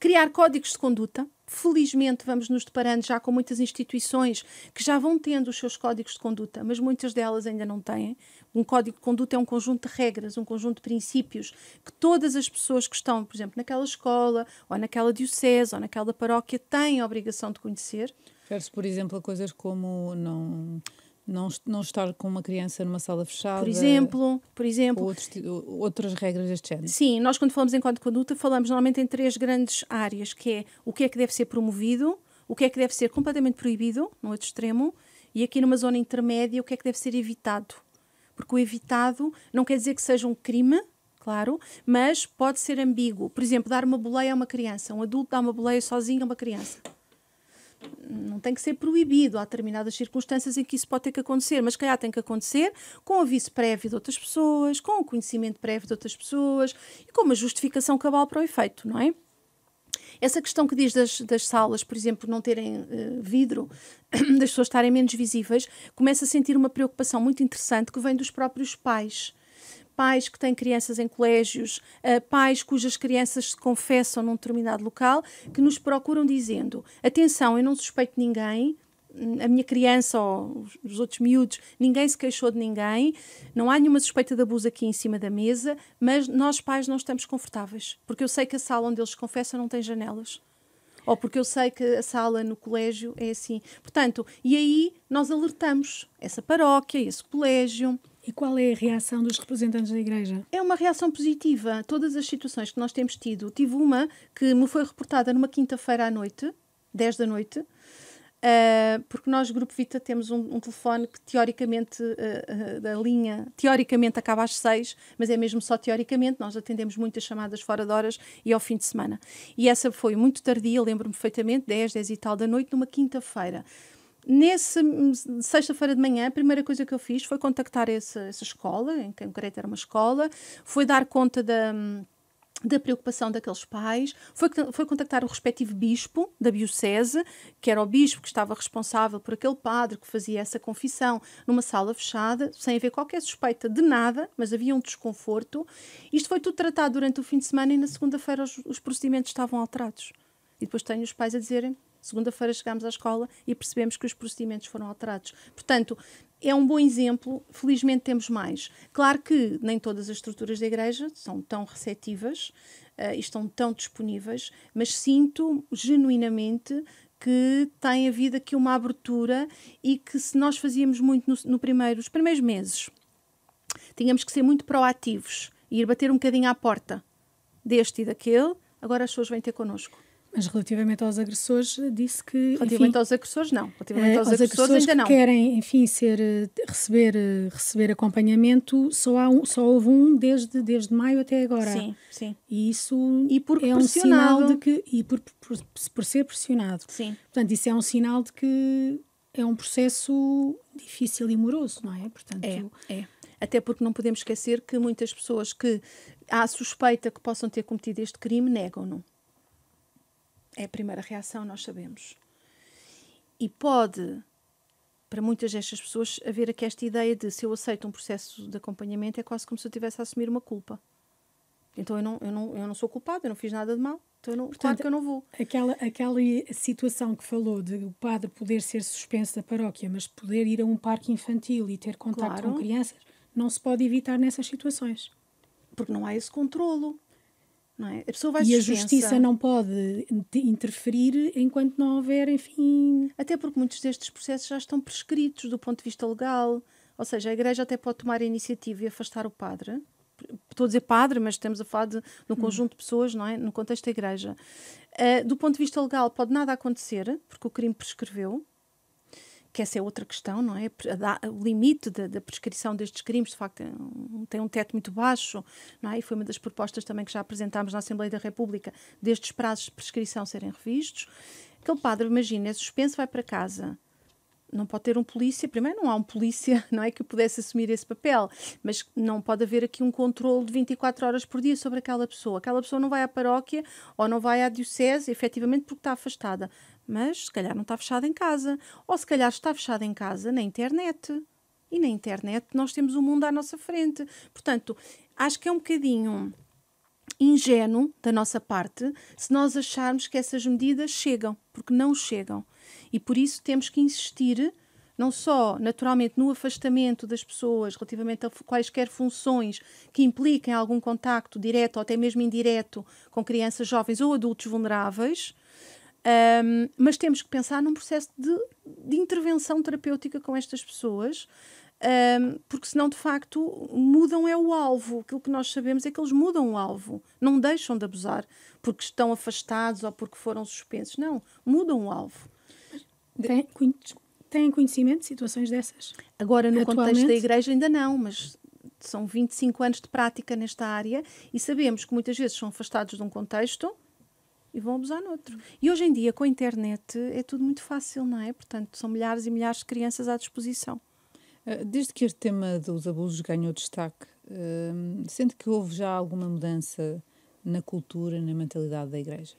Criar códigos de conduta. Felizmente, vamos nos deparando já com muitas instituições que já vão tendo os seus códigos de conduta, mas muitas delas ainda não têm. Um código de conduta é um conjunto de regras, um conjunto de princípios que todas as pessoas que estão, por exemplo, naquela escola, ou naquela diocese, ou naquela paróquia, têm a obrigação de conhecer. Refere-se, por exemplo, a coisas como não não, não estar com uma criança numa sala fechada. Por exemplo, por exemplo. Outros, outras regras deste género. Sim, nós quando falamos em código de conduta, falamos normalmente em três grandes áreas, que é o que é que deve ser promovido, o que é que deve ser completamente proibido, no outro extremo, e aqui numa zona intermédia, o que é que deve ser evitado. Porque o evitado não quer dizer que seja um crime, claro, mas pode ser ambíguo. Por exemplo, dar uma boleia a uma criança. Um adulto dá uma boleia sozinho a uma criança não tem que ser proibido. Há determinadas circunstâncias em que isso pode ter que acontecer, mas calhar tem que acontecer com aviso prévio de outras pessoas, com o conhecimento prévio de outras pessoas e com uma justificação cabal para o efeito, não é? Essa questão que diz das, das salas, por exemplo, não terem uh, vidro, das pessoas estarem menos visíveis, começa a sentir uma preocupação muito interessante que vem dos próprios pais pais que têm crianças em colégios, uh, pais cujas crianças se confessam num determinado local, que nos procuram dizendo: atenção, eu não suspeito ninguém, a minha criança ou os outros miúdos, ninguém se queixou de ninguém, não há nenhuma suspeita de abuso aqui em cima da mesa, mas nós pais não estamos confortáveis, porque eu sei que a sala onde eles confessam não tem janelas. Ou porque eu sei que a sala no colégio é assim. Portanto, e aí nós alertamos essa paróquia, esse colégio, e qual é a reação dos representantes da Igreja? É uma reação positiva. Todas as situações que nós temos tido. Tive uma que me foi reportada numa quinta-feira à noite, 10 da noite, Uh, porque nós, Grupo Vita, temos um, um telefone que teoricamente uh, uh, da linha, teoricamente acaba às seis, mas é mesmo só teoricamente, nós atendemos muitas chamadas fora de horas e ao fim de semana. E essa foi muito tardia, lembro-me perfeitamente, 10, 10 e tal da noite, numa quinta-feira. Nesse hum, sexta-feira de manhã, a primeira coisa que eu fiz foi contactar essa, essa escola, em concreto era uma escola, foi dar conta da hum, da preocupação daqueles pais, foi, foi contactar o respectivo bispo da Biocese, que era o bispo que estava responsável por aquele padre que fazia essa confissão numa sala fechada, sem haver qualquer suspeita de nada, mas havia um desconforto. Isto foi tudo tratado durante o fim de semana e na segunda-feira os, os procedimentos estavam alterados. E depois tenho os pais a dizerem: Segunda-feira chegámos à escola e percebemos que os procedimentos foram alterados. Portanto, é um bom exemplo, felizmente temos mais. Claro que nem todas as estruturas da igreja são tão receptivas uh, e estão tão disponíveis, mas sinto genuinamente que tem havido aqui uma abertura e que se nós fazíamos muito no, no primeiro, nos primeiros meses, tínhamos que ser muito proativos e ir bater um bocadinho à porta deste e daquele, agora as pessoas vêm ter connosco. Mas relativamente aos agressores, disse que. Relativamente enfim, aos agressores, não. Relativamente eh, aos, aos agressores, agressores, ainda que não. querem, enfim, ser, eh, receber, eh, receber acompanhamento, só, há um, só houve um desde, desde maio até agora. Sim, sim. E isso e por é um sinal de que. E por, por, por ser pressionado. Sim. Portanto, isso é um sinal de que é um processo difícil e moroso, não é? Portanto, é. é. Até porque não podemos esquecer que muitas pessoas que há suspeita que possam ter cometido este crime negam-no. É a primeira reação, nós sabemos. E pode, para muitas destas pessoas, haver aqui esta ideia de se eu aceito um processo de acompanhamento é quase como se eu estivesse a assumir uma culpa. Então eu não, eu não, eu não sou culpado, eu não fiz nada de mal. Então, não, Portanto, claro que eu não vou. Aquela, aquela situação que falou de o padre poder ser suspenso da paróquia, mas poder ir a um parque infantil e ter contato claro. com crianças, não se pode evitar nessas situações. Porque não há esse controlo. É? A e a justiça não pode interferir enquanto não houver, enfim. Até porque muitos destes processos já estão prescritos do ponto de vista legal. Ou seja, a Igreja até pode tomar a iniciativa e afastar o padre. Estou a dizer padre, mas estamos a falar de um hum. conjunto de pessoas, não é? No contexto da Igreja. Uh, do ponto de vista legal, pode nada acontecer, porque o crime prescreveu que essa é outra questão, não é? O limite da, da prescrição destes crimes, de facto, é tem um teto muito baixo, não é? E foi uma das propostas também que já apresentámos na Assembleia da República, destes prazos de prescrição serem revistos. Aquele padre, imagina, é suspenso, vai para casa não pode ter um polícia, primeiro não há um polícia, não é que pudesse assumir esse papel, mas não pode haver aqui um controle de 24 horas por dia sobre aquela pessoa. Aquela pessoa não vai à paróquia ou não vai à diocese, efetivamente porque está afastada, mas se calhar não está fechada em casa, ou se calhar está fechada em casa na internet. E na internet nós temos o um mundo à nossa frente. Portanto, acho que é um bocadinho ingênuo da nossa parte se nós acharmos que essas medidas chegam, porque não chegam. E por isso temos que insistir não só naturalmente no afastamento das pessoas relativamente a quaisquer funções que impliquem algum contacto direto ou até mesmo indireto com crianças, jovens ou adultos vulneráveis, um, mas temos que pensar num processo de, de intervenção terapêutica com estas pessoas. Um, porque senão de facto mudam é o alvo. Aquilo que nós sabemos é que eles mudam o alvo, não deixam de abusar porque estão afastados ou porque foram suspensos. Não, mudam o alvo. Tem, têm conhecimento de situações dessas? Agora, no contexto da Igreja, ainda não, mas são 25 anos de prática nesta área e sabemos que muitas vezes são afastados de um contexto e vão abusar noutro. E hoje em dia, com a internet, é tudo muito fácil, não é? Portanto, são milhares e milhares de crianças à disposição. Eh, desde que este tema dos abusos ganhou destaque, eh, sente que houve já alguma mudança na cultura, na mentalidade da Igreja?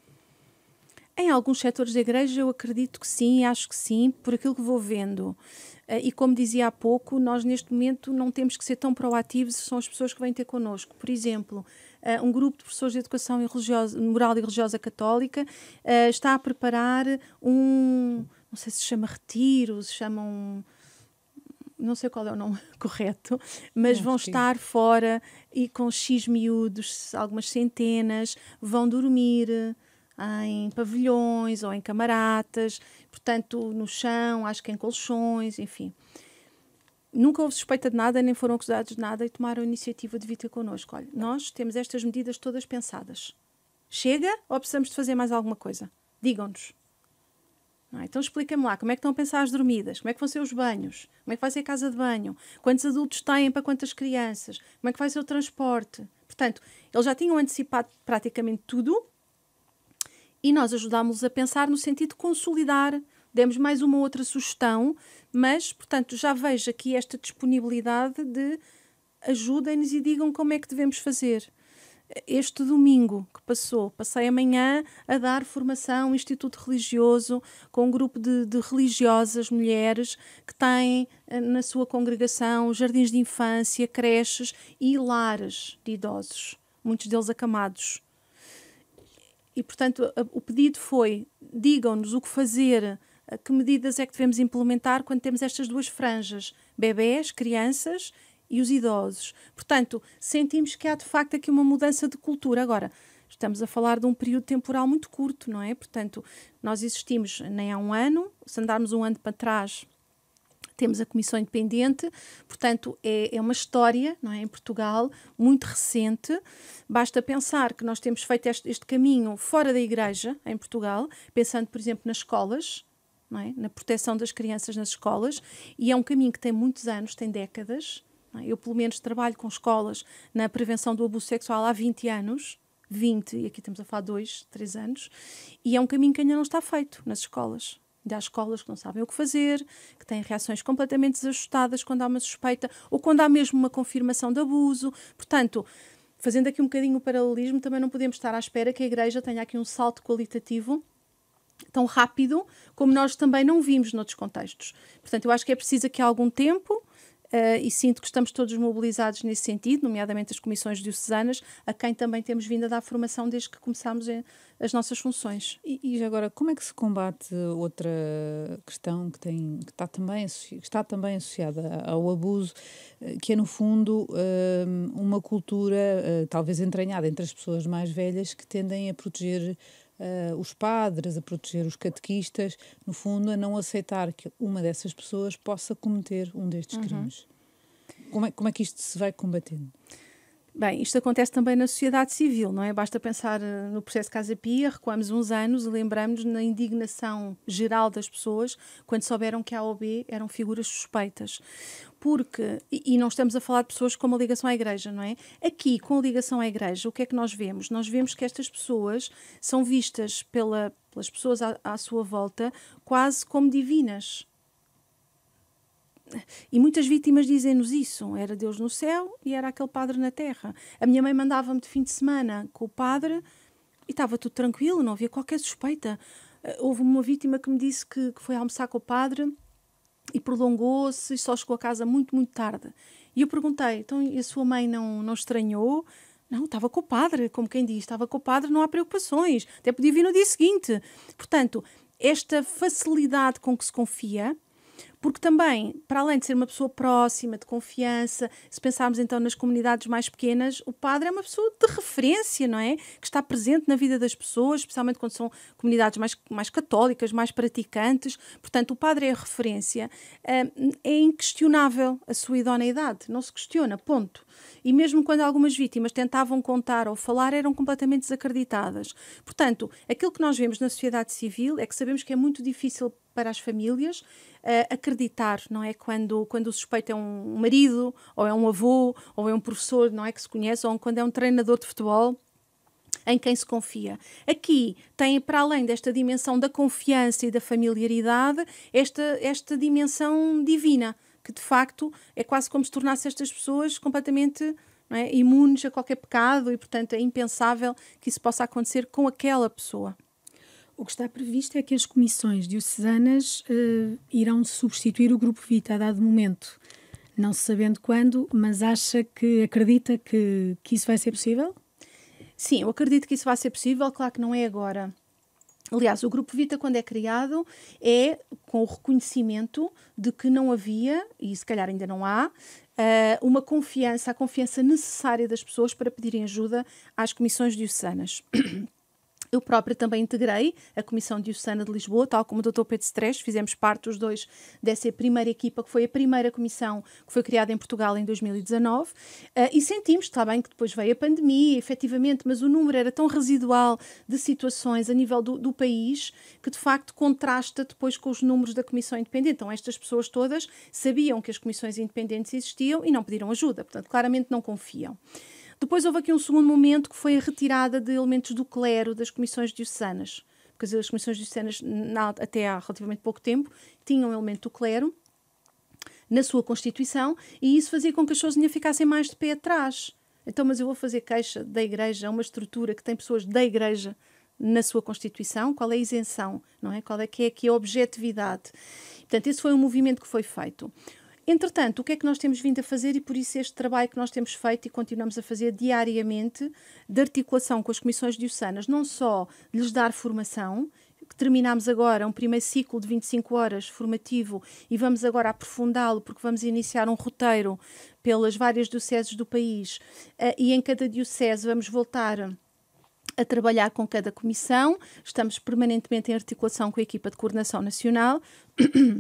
Em alguns setores da igreja, eu acredito que sim, acho que sim, por aquilo que vou vendo. Eh, e como dizia há pouco, nós neste momento não temos que ser tão proativos, são as pessoas que vêm ter connosco. Por exemplo, eh, um grupo de professores de educação religiosa, moral e religiosa católica eh, está a preparar um, não sei se chama retiro, se chama um, não sei qual é o nome correto, mas vão estar fora e com X miúdos, algumas centenas, vão dormir. Ah, em pavilhões ou em camaratas, portanto, no chão, acho que em colchões, enfim. Nunca houve suspeita de nada, nem foram acusados de nada e tomaram a iniciativa de vir ter connosco. Olha, nós temos estas medidas todas pensadas. Chega ou precisamos de fazer mais alguma coisa? Digam-nos. É? Então explica-me lá, como é que estão a pensar as dormidas? Como é que vão ser os banhos? Como é que vai ser a casa de banho? Quantos adultos têm para quantas crianças? Como é que vai ser o transporte? Portanto, eles já tinham antecipado praticamente tudo e nós ajudámos-los a pensar no sentido de consolidar. Demos mais uma outra sugestão, mas, portanto, já vejo aqui esta disponibilidade de ajudem-nos e digam como é que devemos fazer. Este domingo que passou, passei amanhã a dar formação Instituto Religioso com um grupo de, de religiosas mulheres que têm eh, na sua congregação jardins de infância, creches e lares de idosos, muitos deles acamados. E, portanto, o pedido foi: digam-nos o que fazer, que medidas é que devemos implementar quando temos estas duas franjas, bebés, crianças e os idosos. Portanto, sentimos que há de facto aqui uma mudança de cultura. Agora, estamos a falar de um período temporal muito curto, não é? Portanto, nós existimos nem há um ano, se andarmos um ano para trás, temos a Comissão Independente, portanto, é, é uma história não é, em Portugal muito recente. Basta pensar que nós temos feito este, este caminho fora da Igreja, em Portugal, pensando, por exemplo, nas escolas, é? na proteção das crianças nas escolas, e é um caminho que tem muitos anos, tem décadas. É? Eu, pelo menos, trabalho com escolas na prevenção do abuso sexual há 20 anos. 20, e aqui estamos a falar 2, 3 anos, e é um caminho que ainda não está feito nas escolas. Ainda há escolas que não sabem o que fazer, que têm reações completamente desajustadas quando há uma suspeita ou quando há mesmo uma confirmação de abuso. Portanto, fazendo aqui um bocadinho o paralelismo, também não podemos estar à espera que a Igreja tenha aqui um salto qualitativo tão rápido como nós também não vimos noutros contextos. Portanto, eu acho que é preciso aqui algum tempo uh, e sinto que estamos todos mobilizados nesse sentido, nomeadamente as comissões diocesanas, a quem também temos vindo a dar formação desde que começámos eh, as nossas funções. E, e, agora, como é que se combate outra questão que, tem, que está, também, que está também associada ao abuso, eh, que é, no fundo, uma cultura, talvez entranhada entre as pessoas mais velhas, que tendem a proteger uh, os padres, a proteger os catequistas, no fundo, a não aceitar que uma dessas pessoas possa cometer um destes uhum. crimes. Como é, como é que isto se vai combatendo? Bem, isto acontece também na sociedade civil, não é? Basta pensar eh, no processo Casa Pia, recuamos uns anos e lembramos na indignação geral das pessoas quando souberam que a OB eram figuras suspeitas. Porque, e não estamos a falar de pessoas com uma ligação à igreja, não é? Aqui, com a ligação à igreja, o que é que nós vemos? Nós vemos que estas pessoas são vistas pela, pelas pessoas à, à sua volta quase como divinas e muitas vítimas dizem-nos isso. Era Deus no céu e era aquele padre na terra. A minha mãe mandava-me de fim de semana com o padre e estava tudo tranquilo, não havia qualquer suspeita. Eh, houve uma vítima que me disse que, que foi almoçar com o padre e prolongou-se e só chegou a casa muito, muito tarde. E eu perguntei, então a sua mãe não, não estranhou? Não, estava com o padre, como quem diz, estava com o padre, não há preocupações, até podia vir no dia seguinte. Portanto, esta facilidade com que se confia, porque também, para além de ser uma pessoa próxima, de confiança, se pensarmos então nas comunidades mais pequenas, o padre é uma pessoa de referência, não é? Que está presente na vida das pessoas, especialmente quando são comunidades mais, mais católicas, mais praticantes. Portanto, o padre é a referência. É inquestionável a sua idoneidade, não se questiona, ponto. E mesmo quando algumas vítimas tentavam contar ou falar, eram completamente desacreditadas. Portanto, aquilo que nós vemos na sociedade civil é que sabemos que é muito difícil para as famílias eh, acreditar, não é? Quando, quando o suspeito é um marido, ou é um avô, ou é um professor, não é? Que se conhece, ou quando é um treinador de futebol em quem se confia. Aqui tem, para além desta dimensão da confiança e da familiaridade, esta, esta dimensão divina, que de facto é quase como se tornasse estas pessoas completamente é, imunes a qualquer pecado e, portanto, é impensável que isso possa acontecer com aquela pessoa. O que está previsto é que as comissões diocesanas uh, irão substituir o Grupo Vita a dado momento, não sabendo quando, mas acha que, acredita que, que isso vai ser possível? Sim, eu acredito que isso vai ser possível, claro que não é agora. Aliás, o Grupo Vita, quando é criado, é com o reconhecimento de que não havia, e se calhar ainda não há, eh, uma confiança, a confiança necessária das pessoas para pedirem ajuda às comissões diocesanas. Eu própria também integrei a Comissão Diocesana de Lisboa, tal como o Dr. Pedro Stress, fizemos parte os dois dessa primeira equipa, que foi a primeira comissão que foi criada em Portugal em 2019, uh, ah, e sentimos, está bem que depois veio a pandemia, efetivamente, mas o número era tão residual de situações a nível do, do país que de facto contrasta depois com os números da Comissão Independente. Então, estas pessoas todas sabiam que as comissões independentes existiam e não pediram ajuda, portanto, claramente não confiam. Depois houve aqui um segundo momento que foi a retirada de elementos do clero das comissões diocesanas, porque as comissões diocesanas, até há relativamente pouco tempo, tinham um elemento do clero na sua constituição e isso fazia com que as sozinhas ficassem mais de pé atrás. Então, mas eu vou fazer queixa da igreja, a uma estrutura que tem pessoas da igreja na sua Constituição, qual é a isenção, não é? Qual é que é, aqui a objetividade? Portanto, esse foi um movimento que foi feito. Entretanto, o que é que nós temos vindo a fazer e por isso este trabalho que nós temos feito e continuamos a fazer diariamente de articulação com as comissões diocesanas, não só lhes dar formação, que terminámos agora um primeiro ciclo de 25 horas formativo e vamos agora aprofundá-lo porque vamos iniciar um roteiro pelas várias dioceses do país eh, e em cada diocese vamos voltar a trabalhar com cada comissão. Estamos permanentemente em articulação com a equipa de coordenação nacional.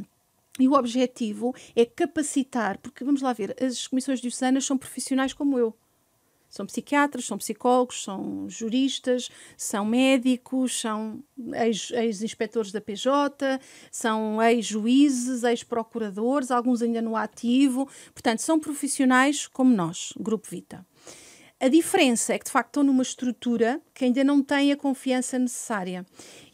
E o objetivo é capacitar, porque vamos lá ver, as comissões diocesanas são profissionais como eu. São psiquiatras, são psicólogos, são juristas, são médicos, são ex-inspectores da PJ, são ex-juízes, ex-procuradores, alguns ainda no ativo. Portanto, são profissionais como nós, Grupo Vita. A diferença é que, de facto, estão numa estrutura que ainda não tem a confiança necessária.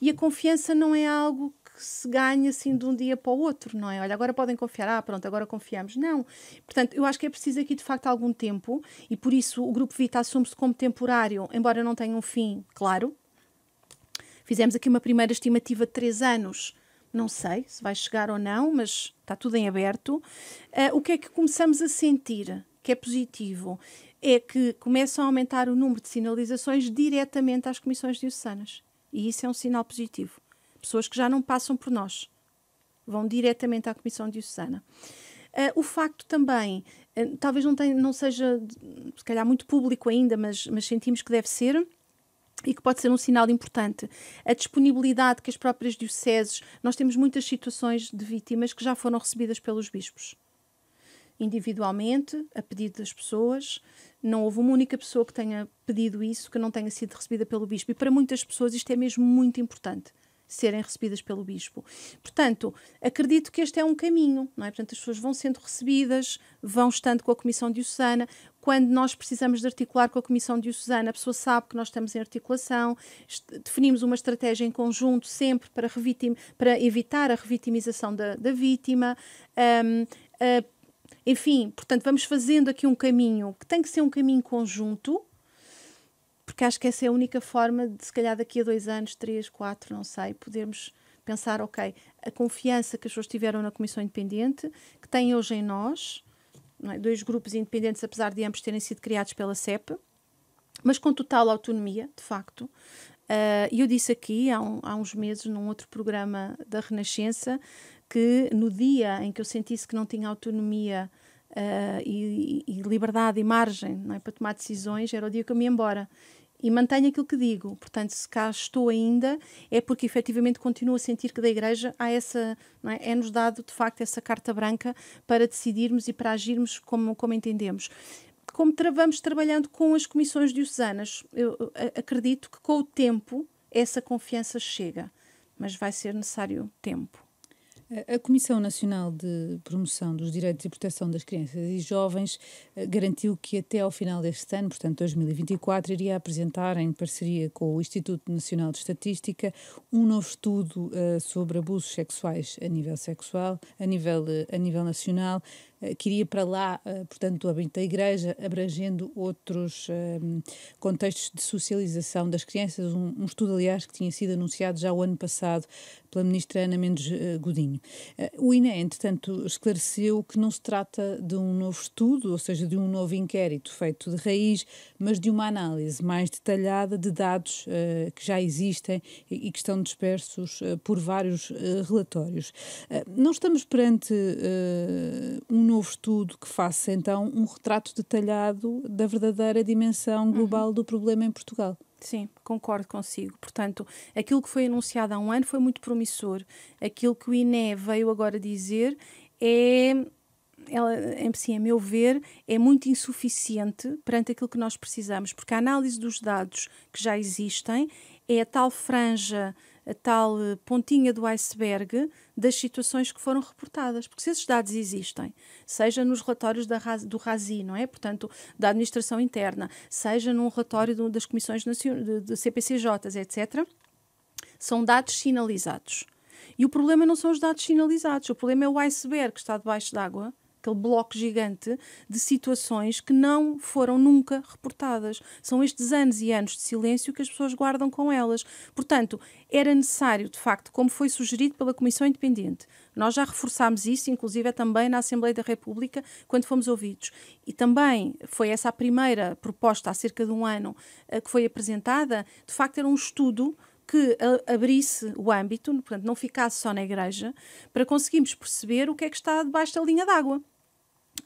E a confiança não é algo se ganha assim de um dia para o outro, não é? Olha, agora podem confiar, ah, pronto, agora confiamos. Não. Portanto, eu acho que é preciso aqui de facto algum tempo e por isso o Grupo Vita assume-se como temporário, embora não tenha um fim claro. Fizemos aqui uma primeira estimativa de três anos. Não sei se vai chegar ou não, mas está tudo em aberto. Uh, o que é que começamos a sentir que é positivo? É que começam a aumentar o número de sinalizações diretamente às comissões diocesanas. E isso é um sinal positivo pessoas que já não passam por nós, vão diretamente à Comissão Diocesana. Uh, eh, o facto também, uh, talvez não, não seja, se calhar, muito público ainda, mas, mas sentimos que deve ser, e que pode ser um sinal importante. A disponibilidade que as próprias dioceses, nós temos muitas situações de vítimas que já foram recebidas pelos bispos. Individualmente, a pedido das pessoas, não houve uma única pessoa que tenha pedido isso que não tenha sido recebida pelo bispo. E para muitas pessoas isto é mesmo muito importante serem recebidas pelo bispo. Portanto, acredito que este é um caminho, não é? Portanto, as pessoas vão sendo recebidas, vão estando com a Comissão Diocesana. Quando nós precisamos de articular com a Comissão Diocesana, a pessoa sabe que nós estamos em articulação, definimos uma estratégia em conjunto sempre para, para evitar a revitimização da, da vítima. Um, enfim, portanto, vamos fazendo aqui um caminho que tem que ser um caminho conjunto, porque acho que essa é a única forma de, se calhar, daqui a dois anos, três, quatro, não sei, podermos pensar, ok, a confiança que as pessoas tiveram na Comissão Independente, que têm hoje em nós, é? dois grupos independentes, apesar de ambos terem sido criados pela CEP, mas com total autonomia, de facto. Ah, e uh, eu disse aqui, há, um, há uns meses, num outro programa da Renascença, que no dia em que eu sentisse que não tinha autonomia Uh, e, e, liberdade e margem não é, para tomar decisões, era o dia que eu me ia embora e mantenho aquilo que digo. Portanto, se cá estou ainda, é porque efetivamente continuo a sentir que da Igreja há essa, é? é? nos dado de facto essa carta branca para decidirmos e para agirmos como, como entendemos. Como travamos vamos trabalhando com as comissões diocesanas, eu acredito que com o tempo essa confiança chega, mas vai ser necessário tempo. A Comissão Nacional de Promoção dos Direitos e Proteção das Crianças e Jovens eh, garantiu que até ao final deste ano, portanto 2024, iria apresentar, em parceria com o Instituto Nacional de Estatística, um novo estudo eh, sobre abusos sexuais a nível sexual, a nível, eh, a nível nacional, eh, queria para lá, eh, portanto, do âmbito da igreja, abrangendo outros ehm, contextos de socialização das crianças, um, estudo, aliás, que tinha sido anunciado já o ano passado pela ministra Ana Mendes eh, Godinho. O INE, entretanto, esclareceu que não se trata de um novo estudo, ou seja, de um novo inquérito feito de raiz, mas de uma análise mais detalhada de dados que já existem e, que estão dispersos por vários relatórios. não estamos perante um novo estudo que faça então um retrato detalhado da verdadeira dimensão uhum. global uhum. do problema em Portugal. Sim, concordo consigo. Portanto, aquilo que foi anunciado há um ano foi muito promissor. Aquilo que o INE veio agora dizer é ela, assim, a meu ver, é muito insuficiente perante aquilo que nós precisamos, porque a análise dos dados que já existem é a tal franja a tal eh, pontinha do iceberg das situações que foram reportadas, porque se esses dados existem, seja nos relatórios da, do RASI, não é? Portanto, da administração interna, seja num relatório do, das comissões de CPCJ etc., são dados sinalizados. E o problema não são os dados sinalizados, o problema é o iceberg que está debaixo d'água aquele bloco gigante de situações que não foram nunca reportadas. São estes anos e anos de silêncio que as pessoas guardam com elas. Portanto, era necessário, de facto, como foi sugerido pela Comissão Independente, nós já reforçámos isso, inclusive é também na Assembleia da República, quando fomos ouvidos. E também foi essa a primeira proposta, há cerca de um ano, eh, que foi apresentada. De facto, era um estudo que eh, abrisse o âmbito, portanto, não ficasse só na Igreja, para conseguirmos perceber o que é que está debaixo da linha d'água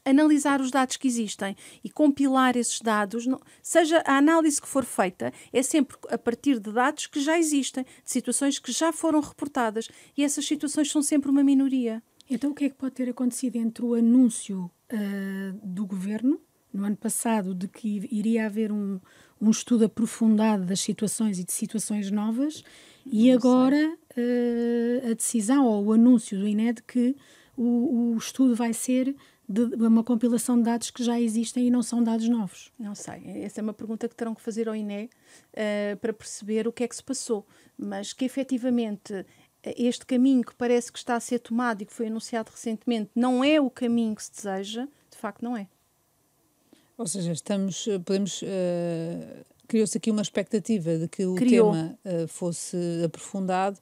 analisar os dados que existem e compilar esses dados, seja a análise que for feita, é sempre a partir de dados que já existem, de situações que já foram reportadas e essas situações são sempre uma minoria. Então, o que é que pode ter acontecido entre o anúncio uh, do governo no ano passado de que iria haver um, um estudo aprofundado das situações e de situações novas e agora uh, a decisão ou o anúncio do INED que o, o, estudo vai ser de uma compilação de dados que já existem e não são dados novos? Não sei. Essa é uma pergunta que terão que fazer ao INE uh, para perceber o que é que se passou. Mas que efetivamente eh, este caminho que parece que está a ser tomado e que foi anunciado recentemente não é o caminho que se deseja, de facto não é. Ou seja, estamos, eh, podemos. Uh, Criou-se aqui uma expectativa de que o Criou. tema uh, fosse aprofundado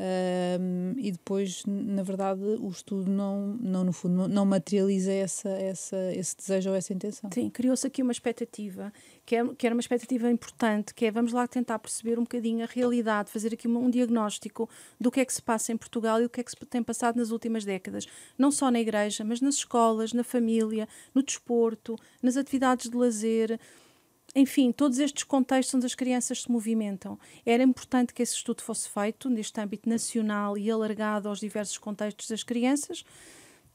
um, e depois, na verdade, o estudo não, não no fundo, não materializa essa, essa, esse desejo ou essa intenção. Sim, criou-se aqui uma expectativa, que, é, que era uma expectativa importante, que é vamos lá tentar perceber um bocadinho a realidade, fazer aqui um, um diagnóstico do que é que se passa em Portugal e o que é que se tem passado nas últimas décadas, não só na igreja, mas nas escolas, na família, no desporto, nas atividades de lazer, enfim, todos estes contextos onde as crianças se movimentam. Era importante que esse estudo fosse feito neste âmbito nacional e alargado aos diversos contextos das crianças,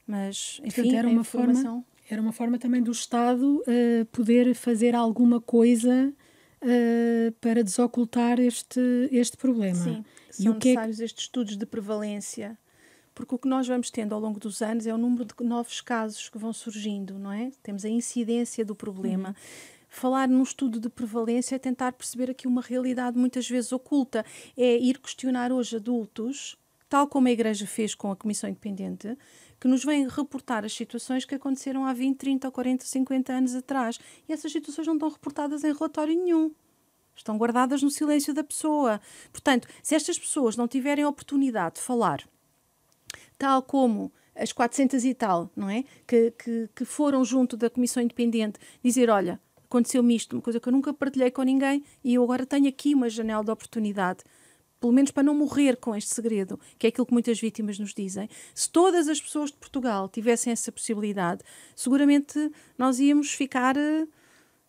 mas enfim, era uma informação... forma era uma forma também do Estado uh, poder fazer alguma coisa uh, para desocultar este este problema. Sim, e são é necessários estes estudos de prevalência porque o que nós vamos tendo ao longo dos anos é o número de novos casos que vão surgindo, não é? Temos a incidência do problema. Uhum falar num estudo de prevalência é tentar perceber aqui uma realidade muitas vezes oculta. É ir questionar hoje adultos, tal como a Igreja fez com a Comissão Independente, que nos vêm reportar as situações que aconteceram há 20, 30, 40, 50 anos atrás. E essas situações não estão reportadas em relatório nenhum. Estão guardadas no silêncio da pessoa. Portanto, se estas pessoas não tiverem oportunidade de falar, tal como as 400 e tal, não é? Que, que, que foram junto da Comissão Independente dizer: olha, aconteceu-me isto, uma coisa que eu nunca partilhei com ninguém e eu agora tenho aqui uma janela de oportunidade. Pelo menos para não morrer com este segredo, que é aquilo que muitas vítimas nos dizem. Se todas as pessoas de Portugal tivessem essa possibilidade, seguramente nós íamos ficar, eh,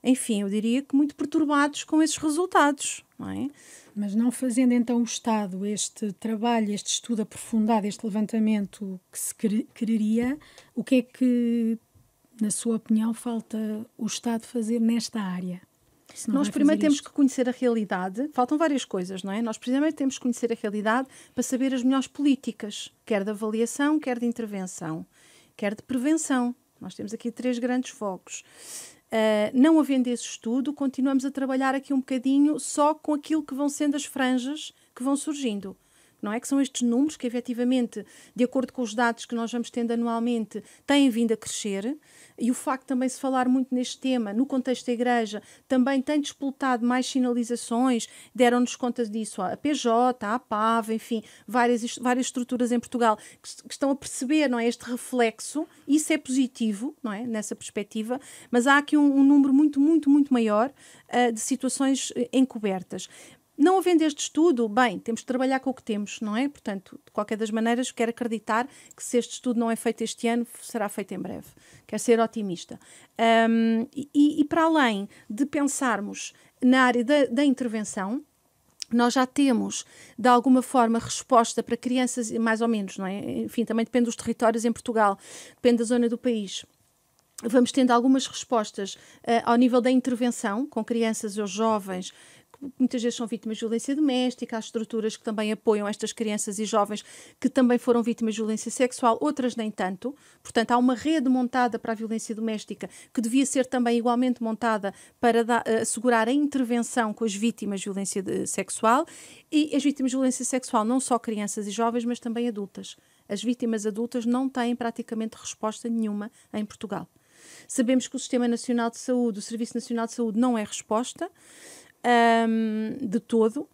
enfim, eu diria que muito perturbados com esses resultados, não é? Mas não fazendo então o Estado este trabalho, este estudo aprofundado, este levantamento que se quereria, o que é que na sua opinião, falta o Estado fazer nesta área? Nós primeiro temos isto. que conhecer a realidade. Faltam várias coisas, não é? Nós primeiro temos que conhecer a realidade para saber as melhores políticas, quer de avaliação, quer de intervenção, quer de prevenção. Nós temos aqui três grandes focos. Uh, não havendo esse estudo, continuamos a trabalhar aqui um bocadinho só com aquilo que vão sendo as franjas que vão surgindo não é? Que são estes números que, efetivamente, de acordo com os dados que nós vamos tendo anualmente, têm vindo a crescer. E o facto também se falar muito neste tema, no contexto da Igreja, também tem disputado mais sinalizações, deram-nos conta disso a PJ, a PAV, enfim, várias, várias estruturas em Portugal que, que estão a perceber não é, este reflexo. Isso é positivo, não é? Nessa perspectiva, mas há aqui um, um número muito, muito, muito maior uh, de situações eh, encobertas. Não havendo este estudo, bem, temos de trabalhar com o que temos, não é? Portanto, de qualquer das maneiras, quero acreditar que se este estudo não é feito este ano, será feito em breve. Quero ser otimista. Um, e, e, para além de pensarmos na área da, da intervenção, nós já temos, de alguma forma, resposta para crianças, mais ou menos, não é? Enfim, também depende dos territórios em Portugal, depende da zona do país vamos tendo algumas respostas uh, ao nível da intervenção com crianças ou jovens muitas vezes são vítimas de violência doméstica, há estruturas que também apoiam estas crianças e jovens que também foram vítimas de violência sexual, outras nem tanto. Portanto, há uma rede montada para a violência doméstica que devia ser também igualmente montada para dar, eh, assegurar a intervenção com as vítimas de violência eh, sexual e as vítimas de violência sexual, não só crianças e jovens, mas também adultas. As vítimas adultas não têm praticamente resposta nenhuma em Portugal. Sabemos que o Sistema Nacional de Saúde, o Serviço Nacional de Saúde, não é resposta um, de todo, uh,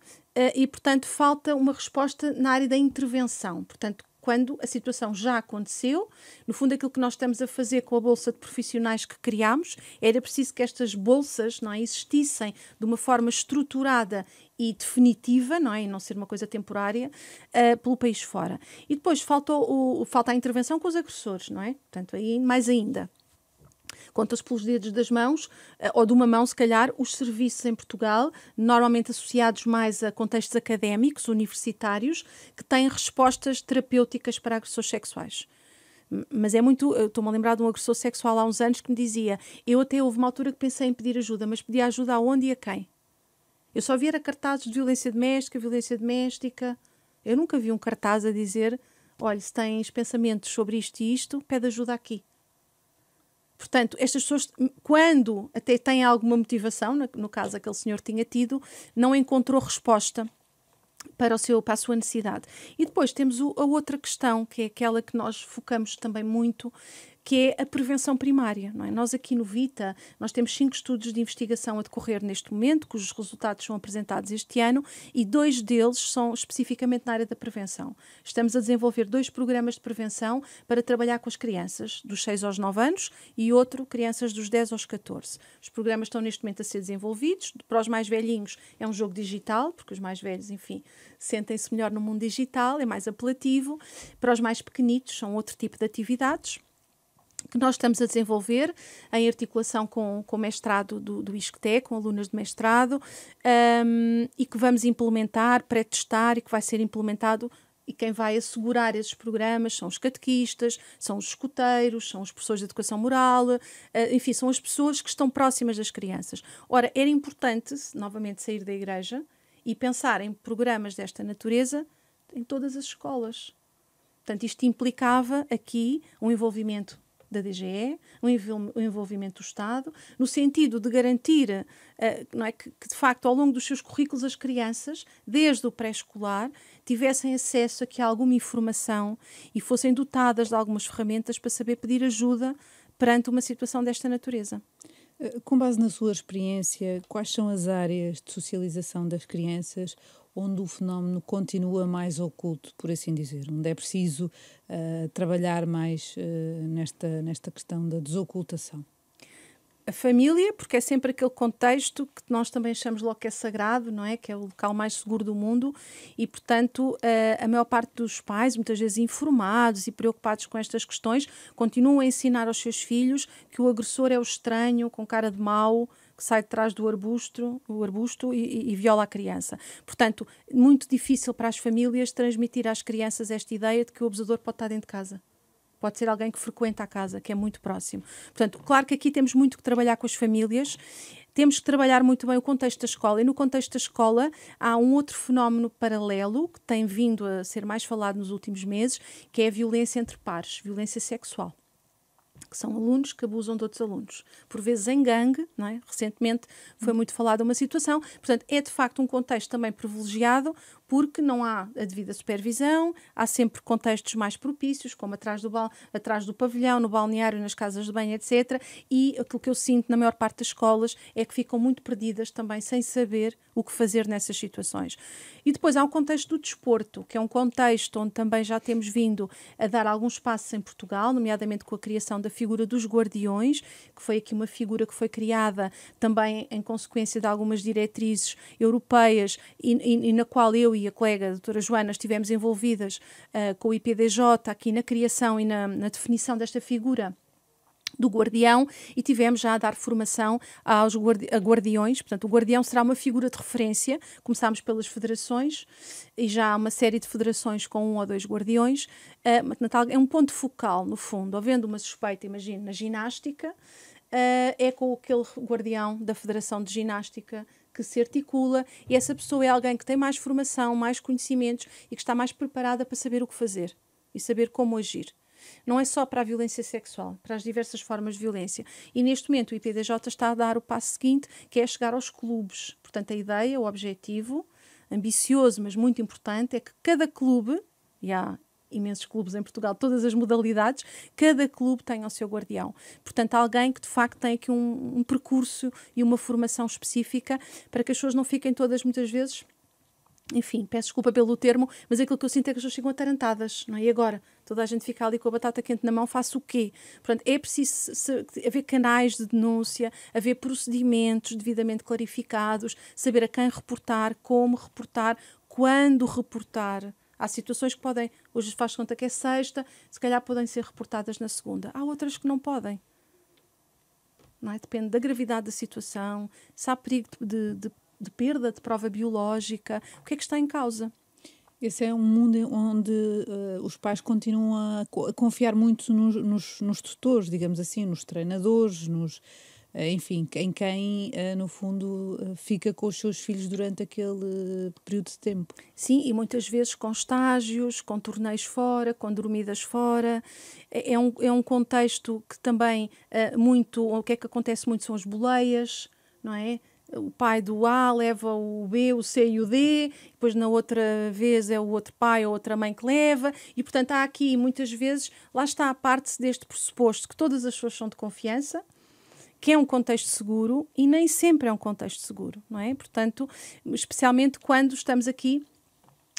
e portanto falta uma resposta na área da intervenção. Portanto, quando a situação já aconteceu. No fundo, aquilo que nós estamos a fazer com a bolsa de profissionais que criámos era preciso que estas bolsas não é, existissem de uma forma estruturada e definitiva, não é, e não ser uma coisa temporária, uh, pelo país fora. E depois faltou o, falta a intervenção com os agressores, não é? Portanto, aí mais ainda conta-se pelos dedos das mãos, eh, ou de uma mão, se calhar, os serviços em Portugal, normalmente associados mais a contextos académicos, universitários, que têm respostas terapêuticas para agressores sexuais mas é muito. Estou-me a lembrar de um agressor sexual há uns anos que me dizia: Eu até houve uma altura que pensei em pedir ajuda, mas pedi ajuda aonde e a quem? Eu só via cartazes de violência doméstica, violência doméstica. Eu nunca vi um cartaz a dizer: Olha, se tens pensamentos sobre isto e isto, pede ajuda aqui. Portanto, estas pessoas, hum, quando até têm alguma motivação, no caso aquele senhor tinha tido, não encontrou resposta para, o seu, para a sua necessidade. E depois temos o, a outra questão, que é aquela que nós focamos também muito, que é a prevenção primária. Não é? Nós aqui no VITA, nós temos cinco estudos de investigação a decorrer neste momento, cujos resultados são apresentados este ano, e dois deles são especificamente na área da prevenção. Estamos a desenvolver dois programas de prevenção para trabalhar com as crianças dos 6 aos 9 anos e outro crianças dos 10 aos 14. Os programas estão neste momento a ser desenvolvidos. Para os mais velhinhos é um jogo digital, porque os mais velhos, enfim, sentem-se melhor no mundo digital, é mais apelativo. Para os mais pequenitos são outro tipo de atividades que nós estamos a desenvolver em articulação com, com o mestrado do, do ISCTE, com alunas de mestrado, um, e que vamos implementar, pré-testar e que vai ser implementado e quem vai assegurar esses programas são os catequistas, são os escuteiros, são os professores de educação moral, uh, enfim, são as pessoas que estão próximas das crianças. Ora, era importante, novamente, sair da igreja e pensar em programas desta natureza em todas as escolas. Portanto, isto implicava aqui um envolvimento da DGE, o envolvimento do Estado, no sentido de garantir eh, não é, que, de facto, ao longo dos seus currículos, as crianças, desde o pré-escolar, tivessem acesso a alguma informação e fossem dotadas de algumas ferramentas para saber pedir ajuda perante uma situação desta natureza. Eh, com base na sua experiência, quais são as áreas de socialização das crianças onde o fenómeno continua mais oculto, por assim dizer, onde é preciso uh, trabalhar mais uh, nesta, nesta questão da desocultação? A família, porque é sempre aquele contexto que nós também achamos logo que é sagrado, não é? Que é o local mais seguro do mundo e, portanto, a, eh, a maior parte dos pais, muitas vezes informados e preocupados com estas questões, continuam a ensinar aos seus filhos que o agressor é o estranho, com cara de mau, sai de trás do arbusto, o arbusto e, e, viola a criança. Portanto, muito difícil para as famílias transmitir às crianças esta ideia de que o abusador pode estar dentro de casa. Pode ser alguém que frequenta a casa, que é muito próximo. Portanto, claro que aqui temos muito que trabalhar com as famílias, temos que trabalhar muito bem o contexto da escola. E no contexto da escola há um outro fenómeno paralelo que tem vindo a ser mais falado nos últimos meses, que é a violência entre pares, violência sexual que são alunos que abusam de outros alunos, por vezes em gangue, não é? Recentemente foi muito falada uma situação, portanto, é de facto um contexto também privilegiado porque não há a devida supervisão, há sempre contextos mais propícios, como atrás do, bal, atrás do pavilhão, no balneário, nas casas de banho, etc. E aquilo que eu sinto na maior parte das escolas é que ficam muito perdidas também sem saber o que fazer nessas situações. E depois há o contexto do desporto, que é um contexto onde também já temos vindo a dar alguns passos em Portugal, nomeadamente com a criação da figura dos guardiões, que foi aqui uma figura que foi criada também em consequência de algumas diretrizes europeias e, e, e na qual eu e e a colega a doutora Joana estivemos envolvidas uh, com o IPDJ aqui na criação e na, na definição desta figura do guardião e tivemos já a dar formação aos guardi guardiões. Portanto, o guardião será uma figura de referência. Começámos pelas federações e já há uma série de federações com um ou dois guardiões. Uh, é um ponto focal, no fundo. Havendo uma suspeita, imagino, na ginástica, uh, é com aquele guardião da Federação de Ginástica que se articula e essa pessoa é alguém que tem mais formação, mais conhecimentos e que está mais preparada para saber o que fazer e saber como agir. Não é só para a violência sexual, para as diversas formas de violência. E neste momento o IPDJ está a dar o passo seguinte, que é chegar aos clubes. Portanto, a ideia, o objetivo, ambicioso, mas muito importante, é que cada clube, e há imensos clubes em Portugal, todas as modalidades, cada clube tem o seu guardião. Portanto, alguém que de facto tem aqui um, um percurso e uma formação específica para que as pessoas não fiquem todas muitas vezes enfim, peço desculpa pelo termo, mas aquilo que eu sinto é que as pessoas ficam atarantadas, não é? E agora? Toda a gente fica ali com a batata quente na mão, faço o quê? Portanto, é preciso haver canais de denúncia, haver procedimentos devidamente clarificados, saber a quem reportar, como reportar, quando reportar. Há situações que podem, hoje faz conta que é sexta, se calhar podem ser reportadas na segunda. Há outras que não podem. Não é? Depende da gravidade da situação, se há perigo de, de, de perda de prova biológica, o que é que está em causa. Esse é um mundo onde uh, os pais continuam a, co a confiar muito nos, nos, nos tutores, digamos assim, nos treinadores, nos, eh, enfim, em quem, eh, no fundo, eh, fica com os seus filhos durante aquele período de tempo. Sim, e muitas vezes com estágios, com torneios fora, com dormidas fora. É, é um, é um contexto que também muito. O que é que acontece muito são as boleias, não é? o pai do A leva o B, o C e o D, depois na outra vez é o outro pai ou outra mãe que leva, e portanto há aqui muitas vezes, lá está a parte deste pressuposto que todas as pessoas são de confiança, que é um contexto seguro e nem sempre é um contexto seguro, não é? Portanto, especialmente quando estamos aqui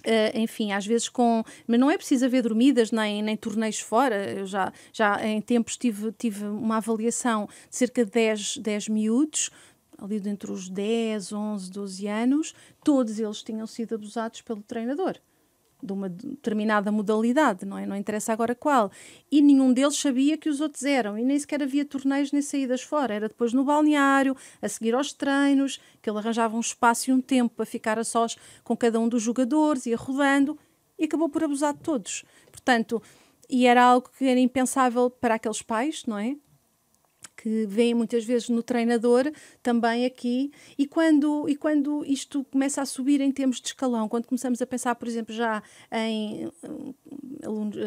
Uh, enfim, às vezes com. Mas não é preciso haver dormidas nem, nem torneios fora. Eu já, já em tempos tive, tive uma avaliação de cerca de 10, 10 miúdos, ali entre os 10, 11, 12 anos, todos eles tinham sido abusados pelo treinador de uma determinada modalidade, não é? Não interessa agora qual. E nenhum deles sabia que os outros eram, e nem sequer havia torneios nem saídas fora. Era depois no balneário, a seguir aos treinos, que ele arranjava um espaço e um tempo para ficar a sós com cada um dos jogadores, ia rodando, e acabou por abusar de todos. Portanto, e era algo que era impensável para aqueles pais, não é? que veem muitas vezes no treinador, também aqui. E quando, e quando isto começa a subir em termos de escalão, quando começamos a pensar, por exemplo, já em eh, alunos, eh,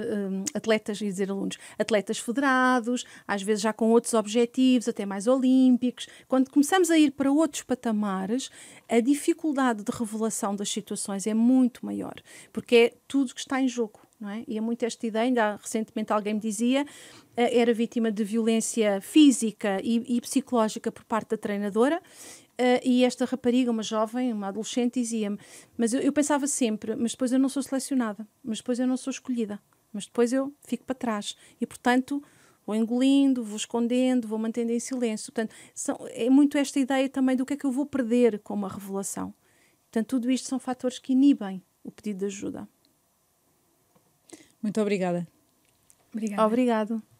atletas, ia dizer alunos, atletas federados, às vezes já com outros objetivos, até mais olímpicos, quando começamos a ir para outros patamares, a dificuldade de revelação das situações é muito maior, porque é tudo que está em jogo não é? E é muito esta ideia, ainda recentemente alguém me dizia, eh, era vítima de violência física e, e psicológica por parte da treinadora, Uh, e esta rapariga, uma jovem, uma adolescente, dizia-me: Mas eu, eu, pensava sempre, mas depois eu não sou selecionada, mas depois eu não sou escolhida, mas depois eu fico para trás. E portanto, vou engolindo, vou escondendo, vou mantendo em silêncio. Portanto, são, é muito esta ideia também do que é que eu vou perder com uma revelação. Portanto, tudo isto são fatores que inibem o pedido de ajuda. Muito obrigada. Obrigada. Obrigado.